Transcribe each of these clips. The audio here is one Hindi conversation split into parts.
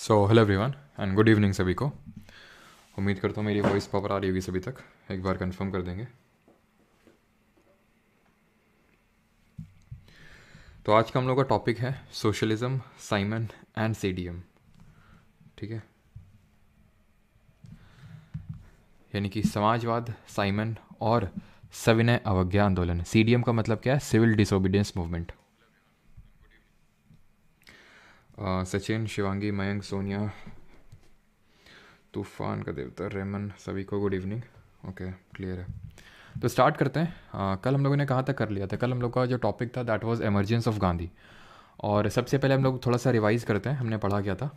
So hello everyone and good evening सभी को उम्मीद करता हूँ मेरी वॉइस पावर आ रही होगी सभी तक एक बार कंफर्म कर देंगे तो आज का हम लोग का टॉपिक है सोशलिज्म साइमन एंड सीडीएम ठीक है यानी कि समाजवाद साइमन और सविनय अवज्ञा आंदोलन सीडीएम का मतलब क्या है civil disobedience movement Sachin Shivangi Mayank Sonia तूफान का देवता रेमन सभी को गुड इवनिंग ओके क्लियर है तो स्टार्ट करते हैं आ, कल हम लोगों ने कहाँ तक कर लिया था कल हम लोग का जो टॉपिक था that was emergence of Gandhi और सबसे पहले हम लोग थोड़ा सा रिवाइज करते हैं हमने पढ़ा क्या था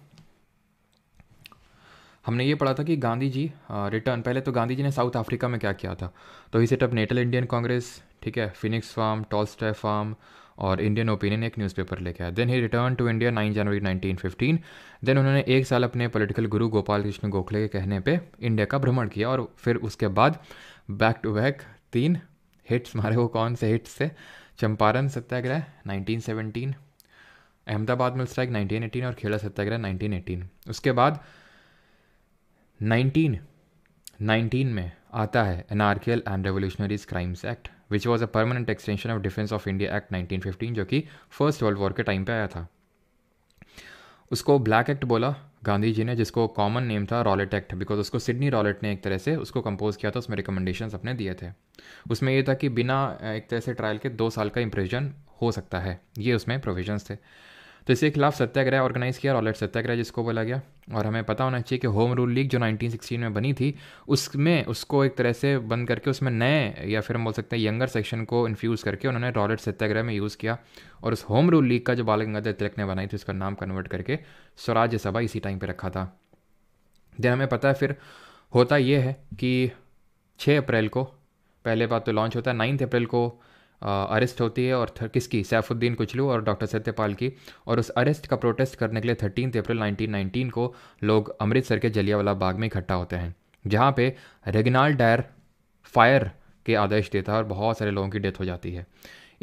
हमने ये पढ़ा था कि गांधी जी रिटर्न पहले तो गांधी जी ने साउथ अफ्रीका में क्या किया था तो he set up Natal Indian Congress ठीक है फिनिक्स फार्म टॉलस्टॉय फार्म और इंडियन ओपिनियन एक न्यूज़पेपर लेके आया then he return to India nine January 1915 then उन्होंने एक साल अपने पॉलिटिकल गुरु गोपाल कृष्ण गोखले के कहने पे इंडिया का भ्रमण किया और फिर उसके बाद बैक टू बैक तीन हिट्स मारे वो कौन से हिट्स थे Champaran Satyagraha seventeen Ahmedabad mill strike 1918 और खेड़ा सत्याग्रह 1918 उसके बाद 19 19 में आता है anarchical and revolutionaries crimes act which was a permanent extension of defence of India act 1915 जो कि फर्स्ट वर्ल्ड वॉर के टाइम पे आया था उसको ब्लैक एक्ट बोला गांधी जी ने जिसको कॉमन नेम था रॉलेट एक्ट बिकॉज उसको सिडनी रॉलेट ने एक तरह से उसको कंपोज किया था उसमें रिकमेंडेशन अपने दिए थे उसमें ये था कि बिना एक तरह से ट्रायल के दो साल का इम्प्रेजन हो सकता है ये उसमें प्रोविजन थे तो इसके खिलाफ सत्याग्रह ऑर्गेनाइज किया रॉलेट सत्याग्रह जिसको बोला गया और हमें पता होना चाहिए कि होम रूल लीग जो 1916 में बनी थी उसमें उसको एक तरह से बंद करके उसमें नए या फिर हम बोल सकते हैं यंगर सेक्शन को इन्फ्यूज़ करके उन्होंने रॉलेट सत्याग्रह में यूज़ किया और उस होम रूल लीग का जो बाल गंगाधर तिलक ने बनाई थी उसका नाम कन्वर्ट करके स्वराज्य सभा इसी टाइम पर रखा था दे हमें पता है फिर होता ये है कि छः अप्रैल को पहले बात तो लॉन्च होता है नाइन्थ अप्रैल को अरेस्ट होती है और किसकी सैफुद्दीन कुचलू और डॉक्टर सत्यपाल की और उस अरेस्ट का प्रोटेस्ट करने के लिए थर्टीन अप्रैल नाइनटीन को लोग अमृतसर के जलियावाला बाग में इकट्ठा होते हैं जहाँ पे रेगनाल डायर फायर के आदेश देता है और बहुत सारे लोगों की डेथ हो जाती है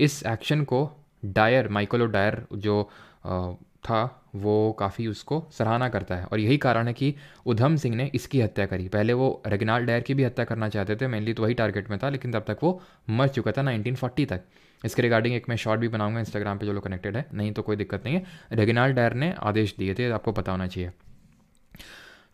इस एक्शन को डायर माइकलो डायर जो था वो काफ़ी उसको सराहना करता है और यही कारण है कि उधम सिंह ने इसकी हत्या करी पहले वो रगनाल डायर की भी हत्या करना चाहते थे मेनली तो वही टारगेट में था लेकिन तब तक वो मर चुका था 1940 तक इसके रिगार्डिंग एक मैं शॉर्ट भी बनाऊंगा इंस्टाग्राम पे जो लोग कनेक्टेड है नहीं तो कोई दिक्कत नहीं है रेगिनाल्ड डायर ने आदेश दिए थे आपको पता होना चाहिए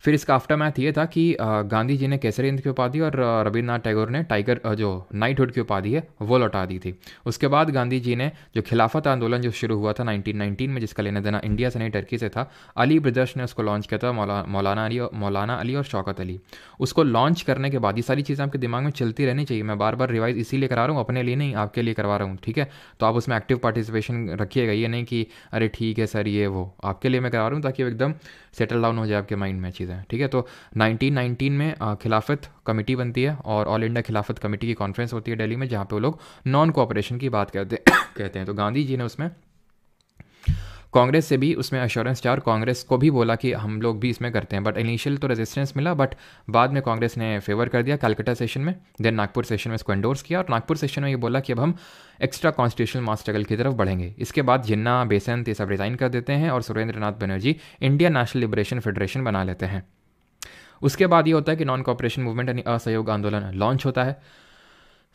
फिर इसका आफ्टर मैथ ये था कि गांधी जी ने हिंद की उपाधि और रविन्द्रनाथ टैगोर ने टाइगर जो नाइटहुड की उपाधि है वो लौटा दी थी उसके बाद गांधी जी ने जो खिलाफत आंदोलन जो शुरू हुआ था 1919 में जिसका लेना देना इंडिया से नहीं टर्की से था अली ब्रदर्स ने उसको लॉन्च किया था मौला, मौलाना अली मौलाना अली और शौकत अली उसको लॉन्च करने के बाद ये सारी चीज़ें आपके दिमाग में चलती रहनी चाहिए मैं बार बार रिवाइज इसीलिए करा रहा हूँ अपने लिए नहीं आपके लिए करवा रहा हूँ ठीक है तो आप उसमें एक्टिव पार्टिसिपेशन रखिएगा ये नहीं कि अरे ठीक है सर ये वो आपके लिए मैं करा रहा हूँ ताकि एकदम सेटल डाउन हो जाए आपके माइंड में चीज़ें ठीक है तो 1919 में खिलाफत कमेटी बनती है और ऑल इंडिया खिलाफत कमेटी की कॉन्फ्रेंस होती है दिल्ली में जहाँ पे वो लोग नॉन कोऑपरेशन की बात करते कहते हैं तो गांधी जी ने उसमें कांग्रेस से भी उसमें अश्योरेंस था और कांग्रेस को भी बोला कि हम लोग भी इसमें करते हैं बट इनिशियल तो रेजिस्टेंस मिला बट बाद में कांग्रेस ने फेवर कर दिया कलकत्ता सेशन में देन नागपुर सेशन में इसको एंडोर्स किया और नागपुर सेशन में ये बोला कि अब हम एक्स्ट्रा कॉन्स्टिट्यूशनल मास स्ट्रगल की तरफ बढ़ेंगे इसके बाद जिन्ना बेसंत ये सब रिज़ाइन कर देते हैं और Surendra Nath Banerjee Indian National Liberation Federation बना लेते हैं उसके बाद ये होता है कि नॉन कॉपरेशन मूवमेंट यानी असहयोग आंदोलन लॉन्च होता है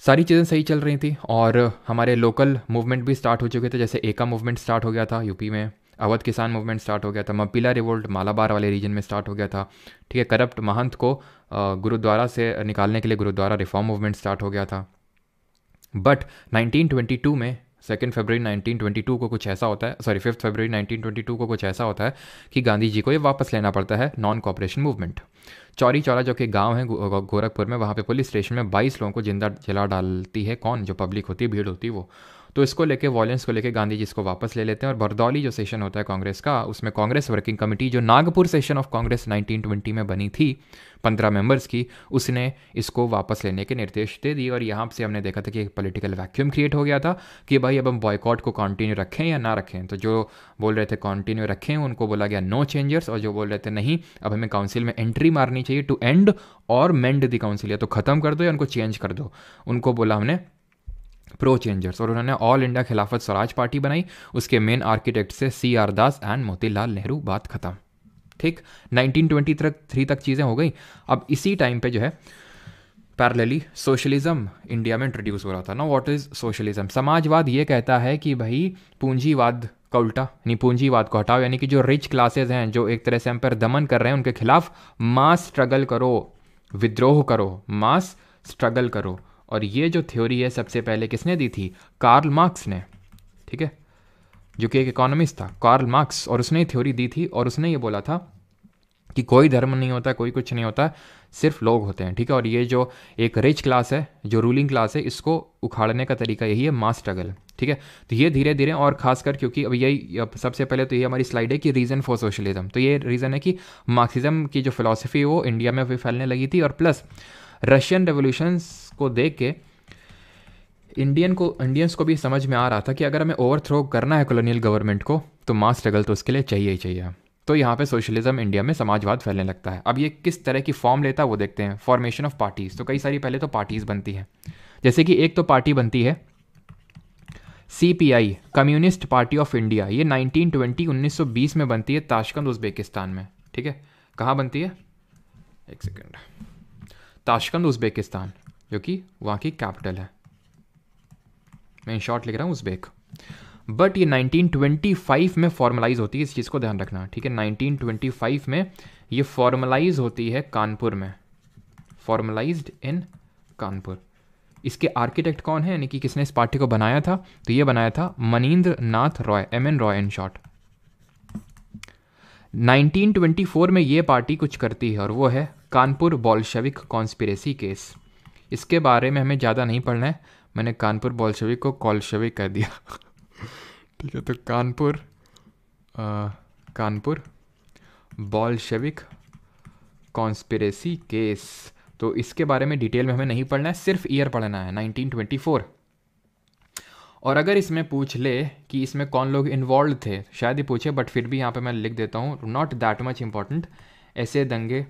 सारी चीज़ें सही चल रही थी और हमारे लोकल मूवमेंट भी स्टार्ट हो चुके थे जैसे एका मूवमेंट स्टार्ट हो गया था यूपी में अवध किसान मूवमेंट स्टार्ट हो गया था मपीला रिवोल्ट मालाबार वाले रीजन में स्टार्ट हो गया था ठीक है करप्ट महंत को गुरुद्वारा से निकालने के लिए गुरुद्वारा रिफॉर्म मूवमेंट स्टार्ट हो गया था बट 1922 में सेकेंड फेबररी 1922 को कुछ ऐसा होता है सॉरी फिफ्थ ट्वेंटी 1922 को कुछ ऐसा होता है कि गांधी जी को ये वापस लेना पड़ता है non cooperation movement Chauri Chaura जो कि गांव है गोरखपुर में वहाँ पे पुलिस स्टेशन में 22 लोगों को जिंदा जला डालती है कौन जो पब्लिक होती है भीड़ होती है वो तो इसको लेके वॉलेंस को लेके गांधी जी इसको वापस ले लेते हैं और बरदौली जो सेशन होता है कांग्रेस का उसमें कांग्रेस वर्किंग कमेटी जो नागपुर सेशन ऑफ कांग्रेस 1920 में बनी थी पंद्रह मेंबर्स की उसने इसको वापस लेने के निर्देश दे दिए और यहाँ से हमने देखा था कि एक पोलिटिकल वैक्यूम क्रिएट हो गया था कि भाई अब हम बॉयकॉट को कंटिन्यू रखें या ना रखें तो जो बोल रहे थे कंटिन्यू रखें उनको बोला गया नो चेंजर्स और जो बोल रहे थे नहीं अब हमें काउंसिल में एंट्री मारनी चाहिए टू एंड और मेंड दी काउंसिल या तो खत्म कर दो या उनको चेंज कर दो उनको बोला हमने प्रो चेंजर्स और उन्होंने ऑल इंडिया खिलाफत स्वराज पार्टी बनाई उसके मेन आर्किटेक्ट से C R Das and Motilal Nehru बात खत्म ठीक 1920 तक थ्री तक चीज़ें हो गई अब इसी टाइम पे जो है पैरलली सोशलिज्म इंडिया में इंट्रोड्यूस हो रहा था ना वॉट इज़ सोशलिज्म समाजवाद ये कहता है कि भाई पूंजीवाद का उल्टा यानी पूंजीवाद को हटाओ यानी कि जो रिच क्लासेस हैं जो एक तरह से हम पर दमन कर रहे हैं उनके खिलाफ मास स्ट्रगल करो विद्रोह करो मास स्ट्रगल करो और ये जो थ्योरी है सबसे पहले किसने दी थी कार्ल मार्क्स ने ठीक है जो कि एक इकोनॉमिस्ट था कार्ल मार्क्स और उसने थ्योरी दी थी और उसने ये बोला था कि कोई धर्म नहीं होता कोई कुछ नहीं होता सिर्फ लोग होते हैं ठीक है और ये जो एक रिच क्लास है जो रूलिंग क्लास है इसको उखाड़ने का तरीका यही है मास स्ट्रगल ठीक है तो ये धीरे धीरे और खासकर क्योंकि अब यही अब सबसे पहले तो ये हमारी स्लाइड है कि रीज़न फॉर सोशलिज्म तो ये रीज़न है कि मार्क्सिज्म की जो फिलोसफी है वो इंडिया में भी फैलने लगी थी और प्लस रशियन रेवोल्यूशंस को देख के इंडियन को इंडियंस को भी समझ में आ रहा था कि अगर हमें ओवरथ्रो करना है कॉलोनियल गवर्नमेंट को तो मास स्ट्रगल तो उसके लिए चाहिए ही चाहिए तो यहाँ पे सोशलिज्म इंडिया में समाजवाद फैलने लगता है अब ये किस तरह की फॉर्म लेता है वो देखते हैं फॉर्मेशन ऑफ पार्टीज़ तो कई सारी पहले तो पार्टीज़ बनती हैं जैसे कि एक तो पार्टी बनती है C P I communist party of India ये 1920 1920 में बनती है ताशकंद उज्बेकिस्तान में ठीक है कहाँ बनती है एक सेकेंड ताशकंद उज़्बेकिस्तान जो कि वहाँ की कैपिटल है मैं इन शॉर्ट लिख रहा हूँ उज़्बेक बट ये 1925 में फॉर्मलाइज होती है इस चीज़ को ध्यान रखना ठीक है 1925 में ये फॉर्मलाइज होती है कानपुर में फॉर्मलाइज इन कानपुर इसके आर्किटेक्ट कौन है यानी कि किसने इस पार्टी को बनाया था तो ये बनाया था Manindra Nath Roy M N Roy in short 1924 में ये पार्टी कुछ करती है और वो है कानपुर बॉल्शविक कॉन्स्पिरेसी केस इसके बारे में हमें ज़्यादा नहीं पढ़ना है मैंने कानपुर बॉल्शविक को कॉलशविक कर दिया ठीक है तो कानपुर आ, कानपुर बॉल्शविक कॉन्स्पिरेसी केस तो इसके बारे में डिटेल में हमें नहीं पढ़ना है सिर्फ ईयर पढ़ना है 1924 और अगर इसमें पूछ ले कि इसमें कौन लोग इन्वॉल्व थे शायद ही पूछे बट फिर भी यहाँ पे मैं लिख देता हूँ नॉट दैट मच इम्पॉर्टेंट ऐसे दंगे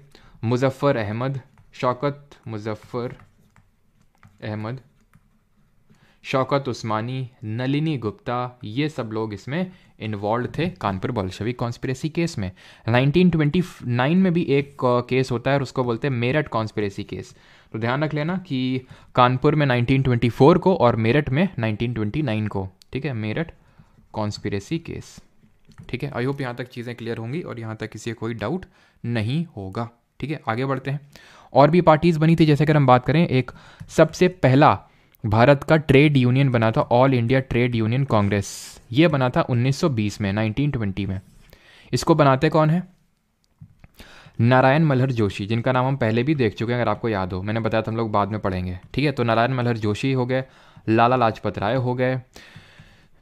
मुजफ्फ़र अहमद शौकत मुजफ्फ़र अहमद शौकत उस्मानी नलिनी गुप्ता ये सब लोग इसमें इन्वॉल्व थे कानपुर बोलशवी कॉन्स्परेसी केस में 1929 में भी एक केस होता है और उसको बोलते हैं मेरठ कॉन्स्परेसी केस तो ध्यान रख लेना कि कानपुर में 1924 को और मेरठ में 1929 को ठीक है मेरठ कॉन्स्पिरेसी केस ठीक है आई होप यहाँ तक चीज़ें क्लियर होंगी और यहाँ तक किसी कोई डाउट नहीं होगा ठीक है आगे बढ़ते हैं और भी पार्टीज़ बनी थी जैसे अगर हम बात करें एक सबसे पहला भारत का ट्रेड यूनियन बना था all India trade union Congress ये बना था 1920 में 1920 में इसको बनाते कौन है नारायण मल्हर जोशी जिनका नाम हम पहले भी देख चुके हैं अगर आपको याद हो मैंने बताया था हम लोग बाद में पढ़ेंगे ठीक है तो नारायण मल्हर जोशी हो गए लाला लाजपत राय हो गए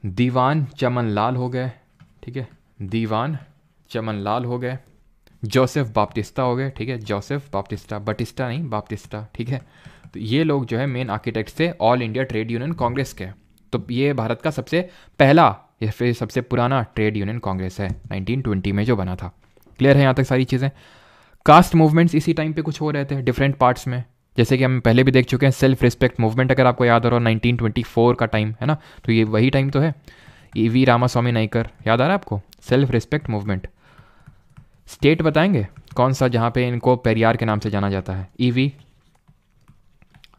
दीवान चमन लाल हो गए ठीक है दीवान चमन लाल हो गए जोसेफ बाप्टिस्ता हो गए ठीक है जोसेफ बाप्टिस्ता बटिस्टा नहीं बाप्टिस्टा ठीक है तो ये लोग जो है मेन आर्किटेक्ट थे all India trade union Congress के तो ये भारत का सबसे पहला या फिर सबसे पुराना ट्रेड यूनियन कांग्रेस है 1920 में जो बना था क्लियर है यहाँ तक सारी चीज़ें कास्ट मूवमेंट्स इसी टाइम पे कुछ हो रहे थे डिफरेंट पार्ट्स में जैसे कि हम पहले भी देख चुके हैं सेल्फ रिस्पेक्ट मूवमेंट अगर आपको याद आ रहा हो नाइनटीन ट्वेंटी फोर का टाइम है ना तो ये वही टाइम तो है ई वी रामास्वामी नाइकर याद आ रहा है आपको सेल्फ रिस्पेक्ट मूवमेंट स्टेट बताएंगे कौन सा जहाँ पे इनको पेरियार के नाम से जाना जाता है E e V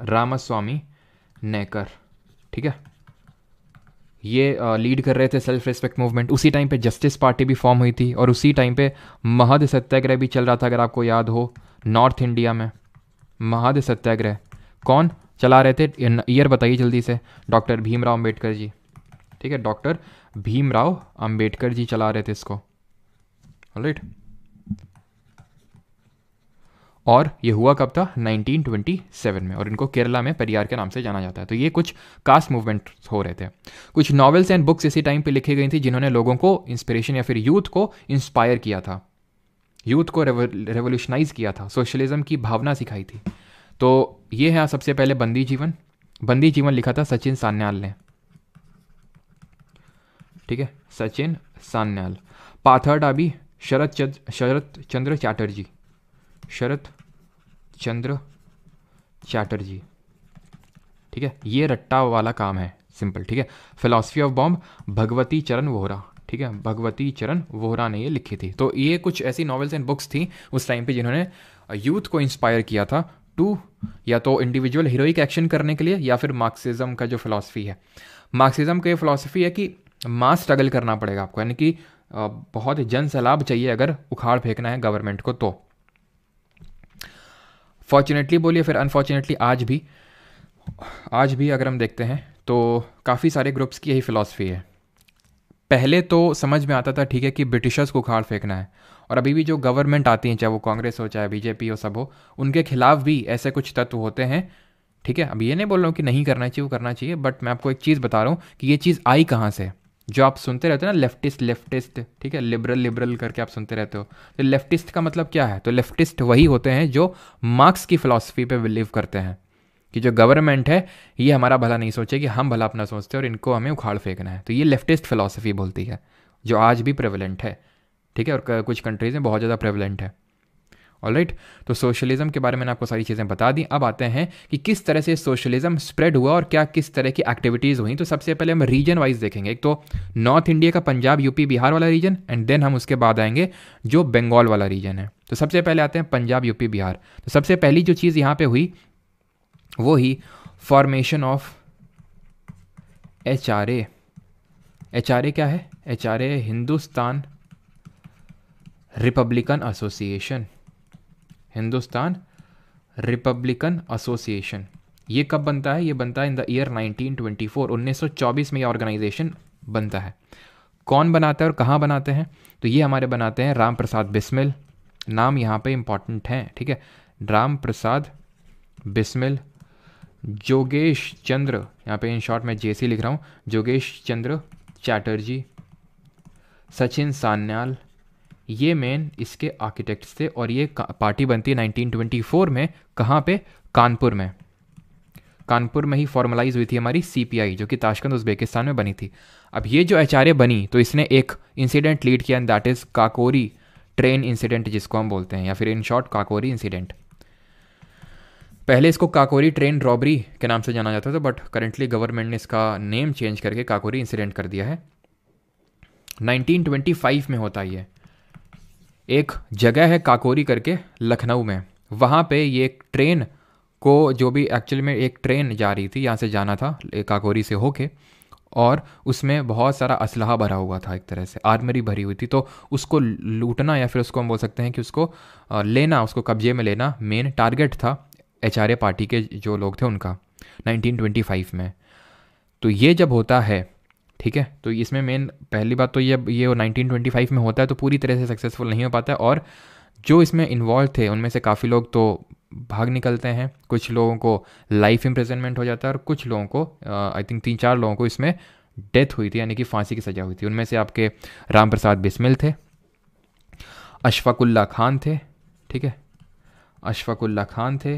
Ramaswamy Naicker ठीक है ये लीड कर रहे थे सेल्फ रिस्पेक्ट मूवमेंट उसी टाइम पे जस्टिस पार्टी भी फॉर्म हुई थी और उसी टाइम पे महद सत्याग्रह भी चल रहा था अगर आपको याद हो नॉर्थ इंडिया में महद सत्याग्रह कौन चला रहे थे ईयर बताइए जल्दी से डॉक्टर भीमराव अम्बेडकर जी ठीक है डॉक्टर भीमराव अम्बेडकर जी चला रहे थे इसको राइट right. और ये हुआ कब था 1927 में और इनको केरला में परियार के नाम से जाना जाता है तो ये कुछ कास्ट मूवमेंट हो रहे थे कुछ नॉवेल्स एंड बुक्स इसी टाइम पे लिखी गई थी जिन्होंने लोगों को इंस्पिरेशन या फिर यूथ को इंस्पायर किया था यूथ को रेवोल्यूशनाइज किया था सोशलिज्म की भावना सिखाई थी तो ये है सबसे पहले बंदी जीवन बंदी जीवन लिखा था सचिन सान्याल ने ठीक है सचिन सान्याल पाथर डाबी शरद चंद्र शरद चंद्र चैटर्जी शरत चंद्र चैटर्जी ठीक है ये रट्टा वाला काम है सिंपल ठीक है फिलॉसफी ऑफ बॉम्ब भगवती चरण वोहरा ठीक है भगवती चरण वोहरा ने ये लिखी थी तो ये कुछ ऐसी नॉवेल्स एंड बुक्स थी उस टाइम पे जिन्होंने यूथ को इंस्पायर किया था टू या तो इंडिविजुअल हीरोइक एक्शन करने के लिए या फिर मार्क्सिज्म का जो फिलासफी है मार्क्सिज्म का ये फिलॉसफी है कि मास स्ट्रगल करना पड़ेगा आपको यानी कि बहुत जन सैलाब चाहिए अगर उखाड़ फेंकना है गवर्नमेंट को तो फॉर्चुनेटली बोलिए फिर अनफॉर्चुनेटली आज भी आज भी अगर हम देखते हैं तो काफ़ी सारे ग्रुप्स की यही फ़िलासफ़ी है पहले तो समझ में आता था ठीक है कि ब्रिटिशर्स को उखाड़ फेंकना है और अभी भी जो गवर्नमेंट आती हैं चाहे वो कांग्रेस हो चाहे बीजेपी हो सब हो उनके खिलाफ भी ऐसे कुछ तत्व होते हैं ठीक है अब ये नहीं बोल रहा हूँ कि नहीं करना चाहिए वो करना चाहिए बट मैं आपको एक चीज़ बता रहा हूँ कि ये चीज़ आई कहाँ से जो आप सुनते रहते हो ना लेफ्टिस्ट लेफ्टिस्ट ठीक है लिबरल लिबरल करके आप सुनते रहते हो तो लेफ्टिस्ट का मतलब क्या है तो लेफ्टिस्ट वही होते हैं जो मार्क्स की फ़िलासफ़ी पे बिलीव करते हैं कि जो गवर्नमेंट है ये हमारा भला नहीं सोचे कि हम भला अपना सोचते हैं और इनको हमें उखाड़ फेंकना है तो ये लेफ्टिस्ट फ़िलासफ़ी बोलती है जो आज भी प्रेवलेंट है ठीक है और कुछ कंट्रीज़ में बहुत ज़्यादा प्रेवलेंट है राइट तो सोशलिज्म के बारे में आपको सारी चीज़ें बता दी अब आते हैं कि किस तरह से सोशलिज्म स्प्रेड हुआ और क्या किस तरह की एक्टिविटीज़ हुई तो सबसे पहले हम रीजन वाइज देखेंगे एक तो नॉर्थ इंडिया का पंजाब यूपी बिहार वाला रीजन एंड देन हम उसके बाद आएंगे जो बंगाल वाला रीजन है तो सबसे पहले आते हैं पंजाब यूपी बिहार तो सबसे पहली जो चीज़ यहाँ पर हुई वो ही formation of H R H R A क्या है H R A Hindustan Republican Association Hindustan Republican Association ये कब बनता है ये बनता है इन द ईयर 1924 1924 में ये ऑर्गेनाइजेशन बनता है कौन बनाता है और कहाँ बनाते हैं तो ये हमारे बनाते हैं राम प्रसाद बिस्मिल नाम यहाँ पे इम्पॉर्टेंट हैं ठीक है राम प्रसाद बिस्मिल जोगेश चंद्र यहाँ पे इन शॉर्ट मैं जेसी लिख रहा हूँ जोगेश चंद्र चैटर्जी सचिन सान्याल ये मेन इसके आर्किटेक्ट्स थे और ये पार्टी बनती है 1924 में कहाँ पे कानपुर में कानपुर में ही फॉर्मलाइज हुई थी हमारी सीपीआई जो कि ताशकंद उज्बेकिस्तान में बनी थी अब ये जो एच बनी तो इसने एक इंसिडेंट लीड किया and that is Kakori train incident जिसको हम बोलते हैं या फिर इन शॉर्ट काकोरी इंसिडेंट पहले इसको काकोरी ट्रेन रॉबरी के नाम से जाना जाता था बट करेंटली गवर्नमेंट ने इसका नेम चेंज करके काकोरी इंसिडेंट कर दिया है 1925 में होता है एक जगह है काकोरी करके लखनऊ में वहाँ पे ये एक ट्रेन को जो भी एक्चुअली में एक ट्रेन जा रही थी यहाँ से जाना था काकोरी से होके और उसमें बहुत सारा असलाह भरा हुआ था एक तरह से आर्मरी भरी हुई थी तो उसको लूटना या फिर उसको हम बोल सकते हैं कि उसको लेना उसको कब्जे में लेना मेन टारगेट था एच पार्टी के जो लोग थे उनका 1925 में तो ये जब होता है ठीक है तो इसमें मेन पहली बात तो ये ये 1925 में होता है तो पूरी तरह से सक्सेसफुल नहीं हो पाता है और जो इसमें इन्वॉल्व थे उनमें से काफ़ी लोग तो भाग निकलते हैं कुछ लोगों को लाइफ इम्प्रेजनमेंट हो जाता है और कुछ लोगों को आई थिंक तीन चार लोगों को इसमें डेथ हुई थी यानी कि फांसी की सज़ा हुई थी उनमें से आपके राम प्रसाद बिस्मिल थे अशफाकुल्ला खान थे ठीक है अशफाकुल्ला खान थे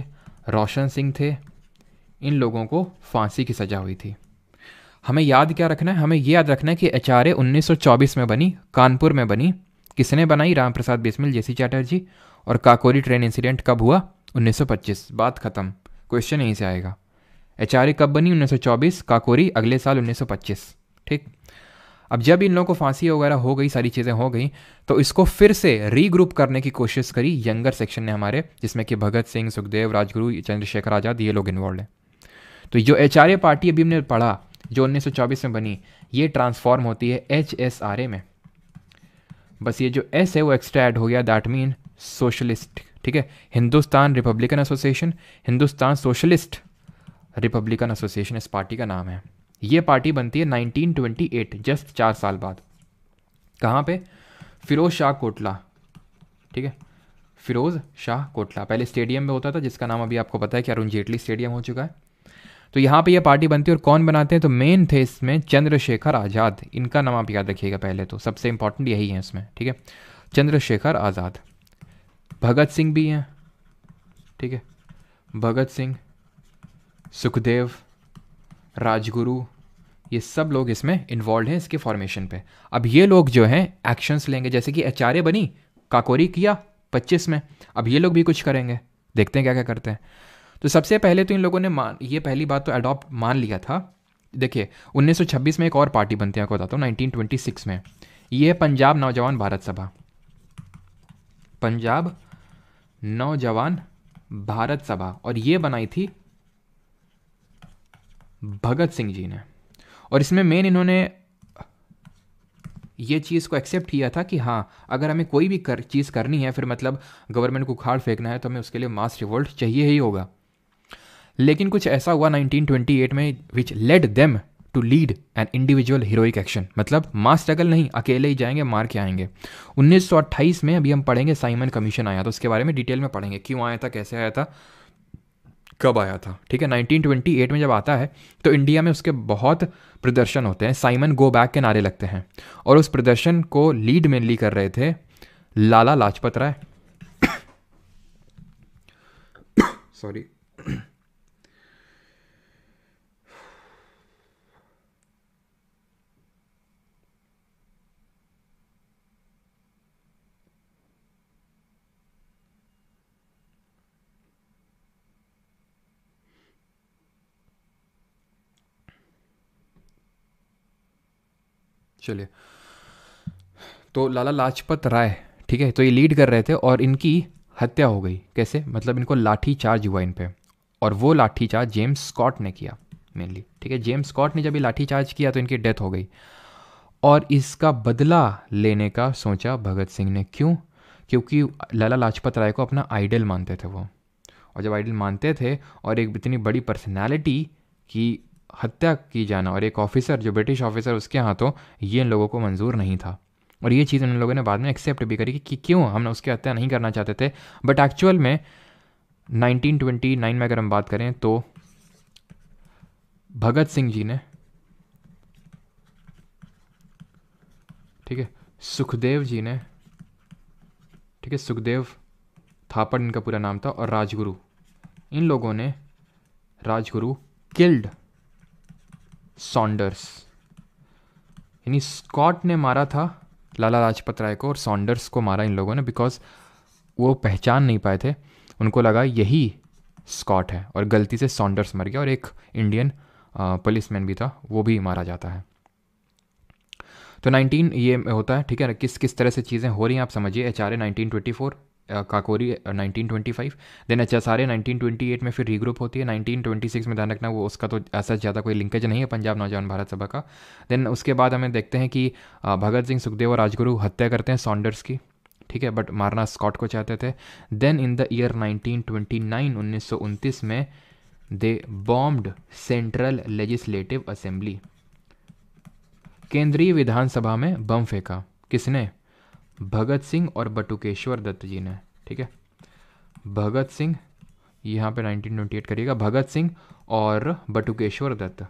रोशन सिंह थे इन लोगों को फांसी की सज़ा हुई थी हमें याद क्या रखना है हमें ये याद रखना है कि एच आर में बनी कानपुर में बनी किसने बनाई राम प्रसाद बिस्मिल जेसी चैटर्जी और काकोरी ट्रेन इंसिडेंट कब हुआ 1925 बात ख़त्म क्वेश्चन यहीं से आएगा एच आर ए कब बनी 1924 काकोरी अगले साल 1925 ठीक अब जब इन लोगों को फांसी वगैरह हो गई सारी चीज़ें हो गई तो इसको फिर से रीग्रुप करने की कोशिश करी यंगर सेक्शन ने हमारे जिसमें कि भगत सिंह सुखदेव राजगुरु चंद्रशेखर आज़ाद ये लोग इन्वॉल्व हैं तो जो एच आर ए पार्टी अभी हमने पढ़ा जो 1924 में बनी ये ट्रांसफॉर्म होती है एच एस आर ए में बस ये जो एस है वो एक्स्ट्रा ऐड हो गया दैट मीन सोशलिस्ट ठीक है Hindustan Republican Association Hindustan Socialist Republican Association इस पार्टी का नाम है ये पार्टी बनती है 1928 जस्ट चार साल बाद कहाँ पे फिरोज शाह कोटला ठीक है फिरोज शाह कोटला पहले स्टेडियम में होता था जिसका नाम अभी आपको पता है कि अरुण जेटली स्टेडियम हो चुका है तो यहाँ पे ये पार्टी बनती है और कौन बनाते हैं तो मेन थे इसमें चंद्रशेखर आज़ाद इनका नाम आप याद रखिएगा पहले तो सबसे इंपॉर्टेंट यही है इसमें ठीक है चंद्रशेखर आज़ाद भगत सिंह भी हैं ठीक है भगत सिंह सुखदेव राजगुरु ये सब लोग इसमें इन्वॉल्व हैं इसके फॉर्मेशन पे अब ये लोग जो हैं एक्शंस लेंगे जैसे कि एच बनी काकोरी किया पच्चीस में अब ये लोग भी कुछ करेंगे देखते हैं क्या क्या करते हैं तो सबसे पहले तो इन लोगों ने मान ये पहली बात तो अडॉप्ट मान लिया था देखिए 1926 में एक और पार्टी बनती है आपको बताता हूँ नाइनटीन में ये है पंजाब नौजवान भारत सभा पंजाब नौजवान भारत सभा और ये बनाई थी भगत सिंह जी ने और इसमें मेन इन्होंने ये चीज़ को एक्सेप्ट किया था कि हाँ अगर हमें कोई भी कर चीज़ करनी है फिर मतलब गवर्नमेंट को उखाड़ फेंकना है तो हमें उसके लिए मास रिवोल्ट चाहिए ही होगा लेकिन कुछ ऐसा हुआ 1928 में which led them to lead an individual heroic action मतलब मास स्ट्रगल नहीं अकेले ही जाएंगे मार के आएंगे 1928 में अभी हम पढ़ेंगे साइमन कमीशन आया था उसके बारे में डिटेल में पढ़ेंगे क्यों आया था कैसे आया था कब आया था ठीक है 1928 में जब आता है तो इंडिया में उसके बहुत प्रदर्शन होते हैं साइमन गो बैक के नारे लगते हैं और उस प्रदर्शन को लीड मेनली कर रहे थे लाला लाजपत राय सॉरी चलिए तो लाला लाजपत राय ठीक है तो ये लीड कर रहे थे और इनकी हत्या हो गई कैसे मतलब इनको लाठी चार्ज हुआ इन पर और वो लाठी चार्ज जेम्स स्कॉट ने किया मेनली ठीक है जेम्स स्कॉट ने जब ये लाठी चार्ज किया तो इनकी डेथ हो गई और इसका बदला लेने का सोचा भगत सिंह ने क्यों क्योंकि लाला लाजपत राय को अपना आइडल मानते थे वो और जब आइडल मानते थे और एक इतनी बड़ी पर्सनैलिटी कि हत्या की जाना और एक ऑफिसर जो ब्रिटिश ऑफिसर उसके हाथों ये इन लोगों को मंजूर नहीं था और ये चीज़ उन लोगों ने बाद में एक्सेप्ट भी करी कि क्यों हम उसकी हत्या नहीं करना चाहते थे बट एक्चुअल में 1929 में अगर हम बात करें तो भगत सिंह जी ने ठीक है सुखदेव जी ने ठीक है सुखदेव थापड़ इनका पूरा नाम था और राजगुरु इन लोगों ने राजगुरु किल्ड सॉन्डर्स यानी स्कॉट ने मारा था लाला लाजपत राय को और सॉन्डर्स को मारा इन लोगों ने बिकॉज वो पहचान नहीं पाए थे उनको लगा यही स्कॉट है और गलती से सॉन्डर्स मर गया और एक इंडियन पुलिसमैन भी था वो भी मारा जाता है तो 19 ये होता है ठीक है ना किस किस तरह से चीज़ें हो रही हैं आप समझिए H R A nineteen twenty four Kakori 1925 then H S R A nineteen में फिर रीग्रुप होती है 1926 में ध्यान रखना वो उसका तो ऐसा ज़्यादा कोई लिंकेज नहीं है पंजाब नौजवान भारत सभा का देन उसके बाद हमें देखते हैं कि भगत सिंह सुखदेव और राजगुरु हत्या करते हैं सॉन्डर्स की ठीक है बट मारना स्कॉट को चाहते थे देन इन द ईयर सौ उनतीस में they bombed Central Legislative Assembly केंद्रीय विधानसभा में बम फेंका किसने भगत सिंह और बटुकेश्वर दत्त जी ने ठीक है भगत सिंह यहाँ पे 1928 करिएगा भगत सिंह और बटुकेश्वर दत्त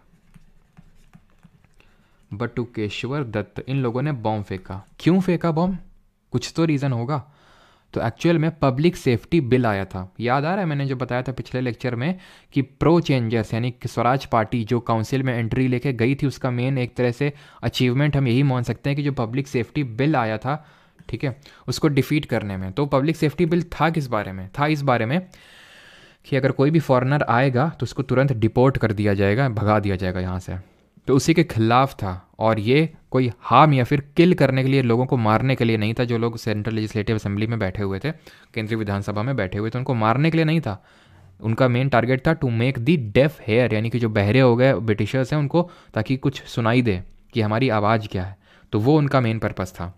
बटुकेश्वर दत्त इन लोगों ने बॉम्ब फेंका क्यों फेंका बॉम्ब कुछ तो रीज़न होगा तो एक्चुअल में पब्लिक सेफ्टी बिल आया था याद आ रहा है मैंने जो बताया था पिछले लेक्चर में कि प्रो चेंजर्स यानी स्वराज पार्टी जो काउंसिल में एंट्री लेके गई थी उसका मेन एक तरह से अचीवमेंट हम यही मान सकते हैं कि जो पब्लिक सेफ्टी बिल आया था ठीक है उसको डिफीट करने में तो पब्लिक सेफ्टी बिल था किस बारे में था इस बारे में कि अगर कोई भी फॉरेनर आएगा तो उसको तुरंत डिपोर्ट कर दिया जाएगा भगा दिया जाएगा यहाँ से तो उसी के खिलाफ था और ये कोई हार्म या फिर किल करने के लिए लोगों को मारने के लिए नहीं था जो लोग सेंट्रल लेजिस्लेटिव असेंबली में बैठे हुए थे केंद्रीय विधानसभा में बैठे हुए थे उनको मारने के लिए नहीं था उनका मेन टारगेट था to make the deaf hear यानी कि जो बहरे हो गए ब्रिटिशर्स हैं उनको ताकि कुछ सुनाई दे कि हमारी आवाज़ क्या है तो वो उनका मेन पर्पज़ था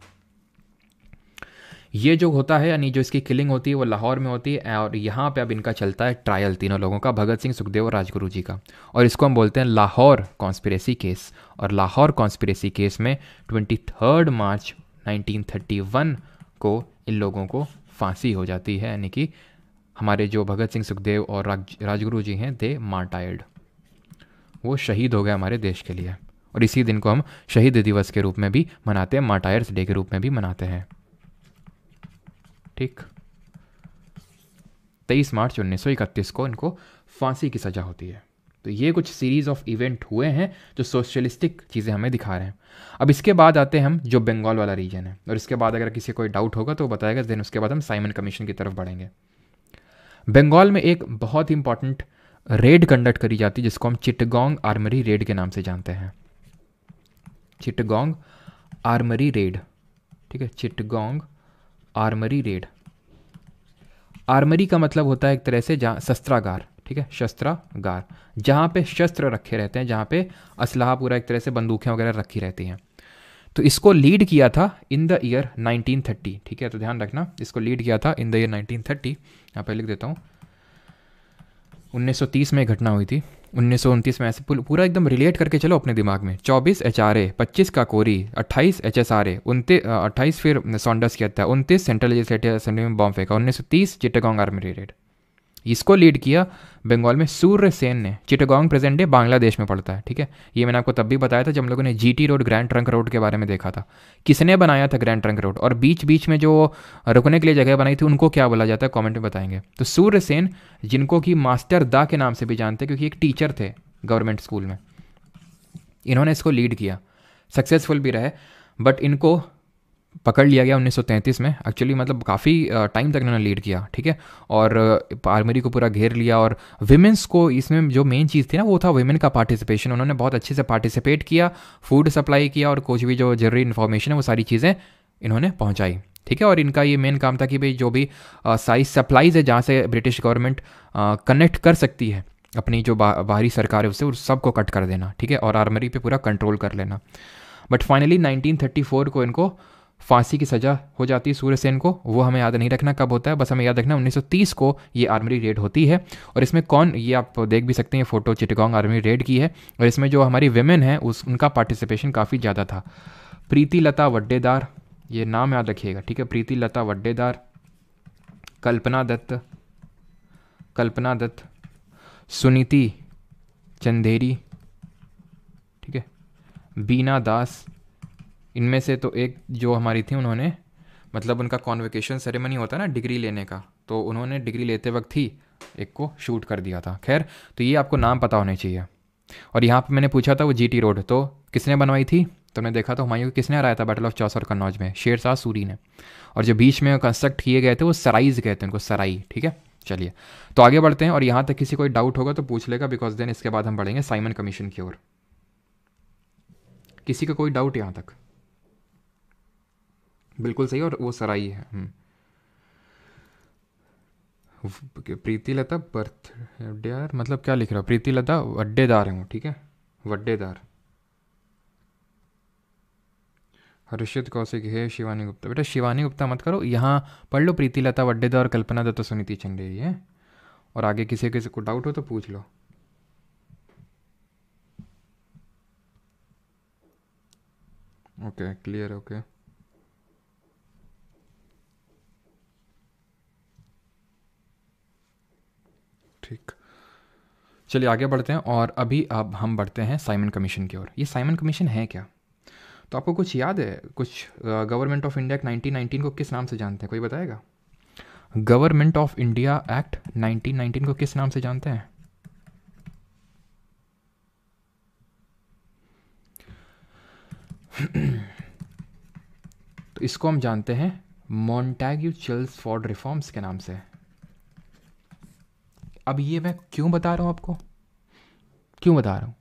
ये जो होता है यानी जो इसकी किलिंग होती है वो लाहौर में होती है और यहाँ पे अब इनका चलता है ट्रायल तीनों लोगों का भगत सिंह सुखदेव और राजगुरु जी का और इसको हम बोलते हैं लाहौर कॉन्स्पिरेसी केस और लाहौर कॉन्स्पिरेसी केस में ट्वेंटी थर्ड मार्च नाइनटीन को इन लोगों को फांसी हो जाती है यानी कि हमारे जो भगत सिंह सुखदेव और राजगुरु जी हैं दे मार्टायर्ड वो शहीद हो गए हमारे देश के लिए और इसी दिन को हम शहीद दिवस के रूप में भी मनाते हैं मार्टायर्स डे के रूप में भी मनाते हैं ठीक तेईस मार्च उन्नीस सौ इकतीस को इनको फांसी की सजा होती है तो ये कुछ सीरीज ऑफ इवेंट हुए हैं जो सोशलिस्टिक चीज़ें हमें दिखा रहे हैं अब इसके बाद आते हैं हम जो बंगाल वाला रीजन है और इसके बाद अगर किसी कोई डाउट होगा तो वो बताएगा देन उसके बाद हम साइमन कमीशन की तरफ बढ़ेंगे बंगाल में एक बहुत ही इंपॉर्टेंट रेड कंडक्ट करी जाती है जिसको हम चिटगोंग आर्मरी रेड के नाम से जानते हैं चिटगोंग आर्मरी रेड ठीक है चिटगोंग आर्मरी रेड आर्मरी का मतलब होता है एक तरह से जहाँ शस्त्रागार ठीक है शस्त्रागार जहाँ पे शस्त्र रखे रहते हैं जहाँ पे असलाह पूरा एक तरह से बंदूकें वगैरह रखी रहती हैं तो इसको लीड किया था इन द ईयर 1930 ठीक है तो ध्यान रखना इसको लीड किया था इन द ईयर 1930 यहाँ पे लिख देता हूँ 1930 में घटना हुई थी उन्नीस में ऐसे पूरा एकदम रिलेट करके चलो अपने दिमाग में 24 एच आर ए पच्चीस काकोरी अट्ठाईस एच एस आर ए अट्ठाईस फिर सॉन्डस किया था उनतीस सेंट्रल लेजिस्लेटिव असेंबली में बॉम्ब फेंका उन्नीस सौ तीस चिटागोंग आर्मी रेड इसको लीड किया बंगाल में सूर्य सेन ने चिटगोंग प्रेजेंट डे बांग्लादेश में पड़ता है ठीक है ये मैंने आपको तब भी बताया था जब हम लोगों ने G road Grand Trunk Road के बारे में देखा था किसने बनाया था ग्रैंड ट्रंक रोड और बीच बीच में जो रुकने के लिए जगह बनाई थी उनको क्या बोला जाता है कॉमेंट में बताएंगे तो सूर्य सेन जिनको कि मास्टर दा के नाम से भी जानते क्योंकि एक टीचर थे गवर्नमेंट स्कूल में इन्होंने इसको लीड किया सक्सेसफुल भी रहे बट इनको पकड़ लिया गया 1933 में एक्चुअली मतलब काफ़ी टाइम तक इन्होंने लीड किया ठीक है और आर्मरी को पूरा घेर लिया और विमेंस को इसमें जो मेन चीज़ थी ना वो था वुमेन का पार्टिसिपेशन उन्होंने बहुत अच्छे से पार्टिसिपेट किया फूड सप्लाई किया और कुछ भी जो जरूरी इन्फॉर्मेशन है वो सारी चीज़ें इन्होंने पहुँचाई ठीक है और इनका ये मेन काम था कि भाई जो भी साइज सारी सप्लाईज है जहाँ से ब्रिटिश गवर्नमेंट कनेक्ट कर सकती है अपनी जो बा, बाहरी सरकार है उससे उस सबको कट कर देना ठीक है और आर्मरी पे पूरा कंट्रोल कर लेना बट फाइनली 1934 को इनको फांसी की सज़ा हो जाती है सूर्य सेन को वो हमें याद नहीं रखना कब होता है बस हमें याद रखना 1930 को ये आर्मी रेड होती है और इसमें कौन ये आप देख भी सकते हैं फ़ोटो चिटगोंग आर्मी रेड की है और इसमें जो हमारी वेमेन है उस उनका पार्टिसिपेशन काफ़ी ज़्यादा था प्रीति लता वड्डेदार ये नाम याद रखिएगा ठीक है प्रीति लता वड्डेदार कल्पना दत्त कल्पना दत्त सुनीति चंदेरी ठीक है बीना दास इनमें से तो एक जो हमारी थी उन्होंने मतलब उनका कॉन्वकेशन सेरेमनी होता ना डिग्री लेने का तो उन्होंने डिग्री लेते वक्त ही एक को शूट कर दिया था खैर तो ये आपको नाम पता होने चाहिए और यहाँ पर मैंने पूछा था वो जी रोड तो किसने बनवाई थी तो मैंने देखा तो हुमायूं किसने हराया था बैटल ऑफ चौस और कन्नौज में शेर शाह सूरी ने और जो बीच में कंस्ट्रक्ट किए गए थे वो सराइज गए थे उनको सराई ठीक है चलिए तो आगे बढ़ते हैं और यहाँ तक किसी कोई डाउट होगा तो पूछ लेगा बिकॉज देन इसके बाद हम बढ़ेंगे साइमन कमीशन की ओर किसी का कोई डाउट यहाँ तक बिल्कुल सही और वो सराई है हम्म। प्रीति लता बर्थ डेयर मतलब क्या लिख रहा है प्रीति लता वड्डेदार हैं वो ठीक है वड्डेदार हर्षित कौशिक है शिवानी गुप्ता बेटा शिवानी गुप्ता मत करो यहाँ पढ़ लो प्रीति लता वड्डेदार और कल्पना दत्त सुनीति सुनीति चंदेरी है और आगे किसी किसी को डाउट हो तो पूछ लो ओके क्लियर ओके चलिए आगे बढ़ते हैं और अभी अब हम बढ़ते हैं साइमन कमीशन की ओर ये साइमन कमीशन है क्या तो आपको कुछ याद है कुछ Government of India Act nineteen को किस नाम से जानते हैं कोई बताएगा Government of India Act nineteen को किस नाम से जानते हैं तो इसको हम जानते हैं मॉन्टैग्यू चिल्स फॉर रिफॉर्म्स के नाम से अब ये मैं क्यों बता रहा हूँ आपको क्यों बता रहा हूँ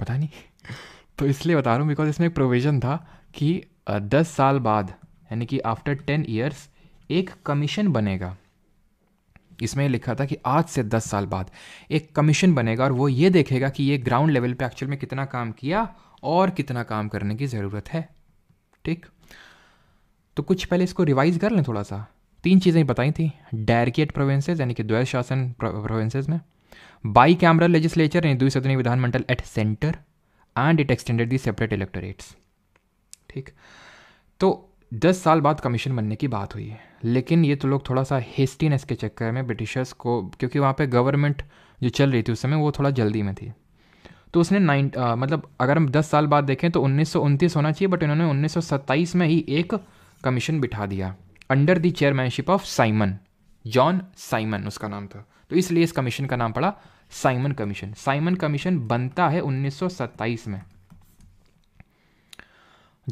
पता नहीं तो इसलिए बता रहा हूँ बिकॉज इसमें एक प्रोविज़न था कि दस साल बाद यानी कि आफ्टर टेन ईयर्स एक कमीशन बनेगा इसमें लिखा था कि आज से दस साल बाद एक कमीशन बनेगा और वो ये देखेगा कि ये ग्राउंड लेवल पे एक्चुअल में कितना काम किया और कितना काम करने की ज़रूरत है ठीक तो कुछ पहले इसको रिवाइज कर लें थोड़ा सा तीन चीज़ें बताई थी डायरकेट प्रोविंसेज यानी कि द्वैत शासन प्रोविंसेज में बाई कैमरल लेजिस्लेचर यानी दुई सदनी विधानमंडल at centre and it extended the separate electorates ठीक तो दस साल बाद कमीशन बनने की बात हुई है लेकिन ये तो लोग थोड़ा सा हेस्टीनेस के चक्कर में ब्रिटिशर्स को क्योंकि वहाँ पे गवर्नमेंट जो चल रही थी उस समय वो थोड़ा जल्दी में थी तो उसने नाइन मतलब अगर हम दस साल बाद देखें तो उन्नीस होना चाहिए बट इन्होंने उन्नीस में ही एक कमीशन बिठा दिया under the chairmanship of Simon John Simon उसका नाम था तो इसलिए इस कमीशन का नाम पड़ा साइमन कमीशन साइमन कमीशन बनता है 1927 में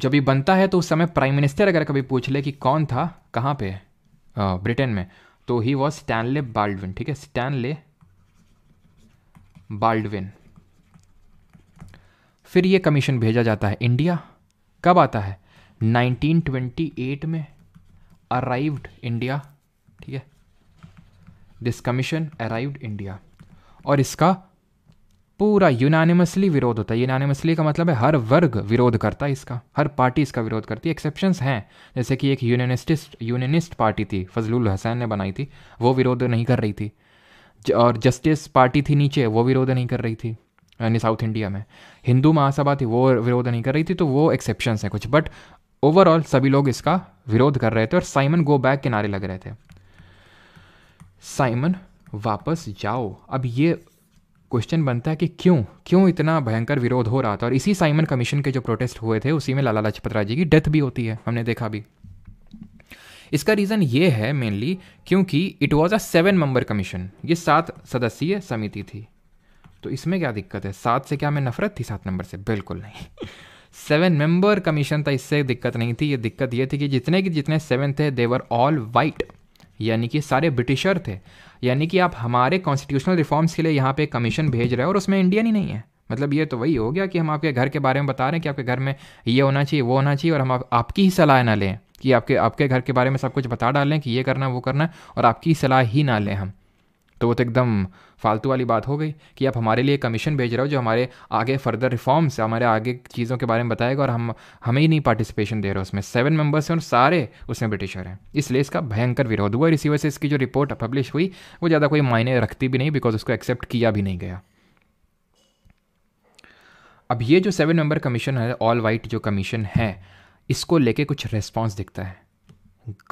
जब ये बनता है तो उस समय प्राइम मिनिस्टर अगर कभी पूछ ले कि कौन था कहाँ पे ब्रिटेन में तो ही वॉज स्टैनले बाल्डविन ठीक है स्टैनले बाल्डविन फिर ये कमीशन भेजा जाता है इंडिया कब आता है 1928 में अराइव्ड इंडिया ठीक है दिस कमीशन अराइव्ड इंडिया और इसका पूरा यूनानिमसली विरोध होता है यूनानिमसली का मतलब है हर वर्ग विरोध करता है इसका हर पार्टी इसका विरोध करती है एक्सेप्शन हैं जैसे कि एक यूनियनिस्टिस्ट यूनियनिस्ट पार्टी थी फजलुल हसैन ने बनाई थी वो विरोध नहीं कर रही थी और जस्टिस पार्टी थी नीचे वो विरोध नहीं कर रही थी यानी साउथ इंडिया में हिंदू महासभा थी वो विरोध नहीं कर रही थी तो वो एक्सेप्शंस हैं कुछ बट ओवरऑल सभी लोग इसका विरोध कर रहे थे और साइमन गो बैक के नारे लग रहे थे साइमन वापस जाओ अब ये क्वेश्चन बनता है कि क्यों क्यों इतना भयंकर विरोध हो रहा था और इसी साइमन कमीशन के जो प्रोटेस्ट हुए थे उसी में लाला लाजपत राय जी की डेथ भी होती है हमने देखा भी इसका रीज़न ये है मेनली क्योंकि it was a seven member commission ये सात सदस्यीय समिति थी तो इसमें क्या दिक्कत है सात से क्या मैं नफरत थी सात नंबर से बिल्कुल नहीं सेवन मेंबर कमीशन था इससे दिक्कत नहीं थी ये दिक्कत ये थी कि जितने के जितने सेवन थे देवर ऑल वाइट यानी कि सारे ब्रिटिशर थे यानी कि आप हमारे कॉन्स्टिट्यूशनल रिफॉर्म्स के लिए यहाँ पे कमीशन भेज रहे हो और उसमें इंडियन ही नहीं है मतलब ये तो वही हो गया कि हम आपके घर के बारे में बता रहे हैं कि आपके घर में ये होना चाहिए वो होना चाहिए और हम आप, आपकी ही सलाह ना लें कि आपके आपके घर के बारे में सब कुछ बता डालें कि ये करना वो करना और आपकी सलाह ही ना लें हम तो वो तो एकदम फालतू वाली बात हो गई कि आप हमारे लिए कमीशन भेज रहे हो जो हमारे आगे फर्दर रिफॉर्म्स हमारे आगे चीज़ों के बारे में बताएगा और हम हमें ही नहीं पार्टिसिपेशन दे रहे उसमें सेवन मेंबर्स हैं और सारे उसमें ब्रिटिशर हैं इसलिए इसका भयंकर विरोध हुआ और इसी वजह से इसकी जो रिपोर्ट पब्लिश हुई वो ज़्यादा कोई मायने रखती भी नहीं बिकॉज उसको एक्सेप्ट किया भी नहीं गया अब ये जो सेवन मेंबर कमीशन है ऑल वाइट जो कमीशन है इसको लेके कुछ रेस्पॉन्स दिखता है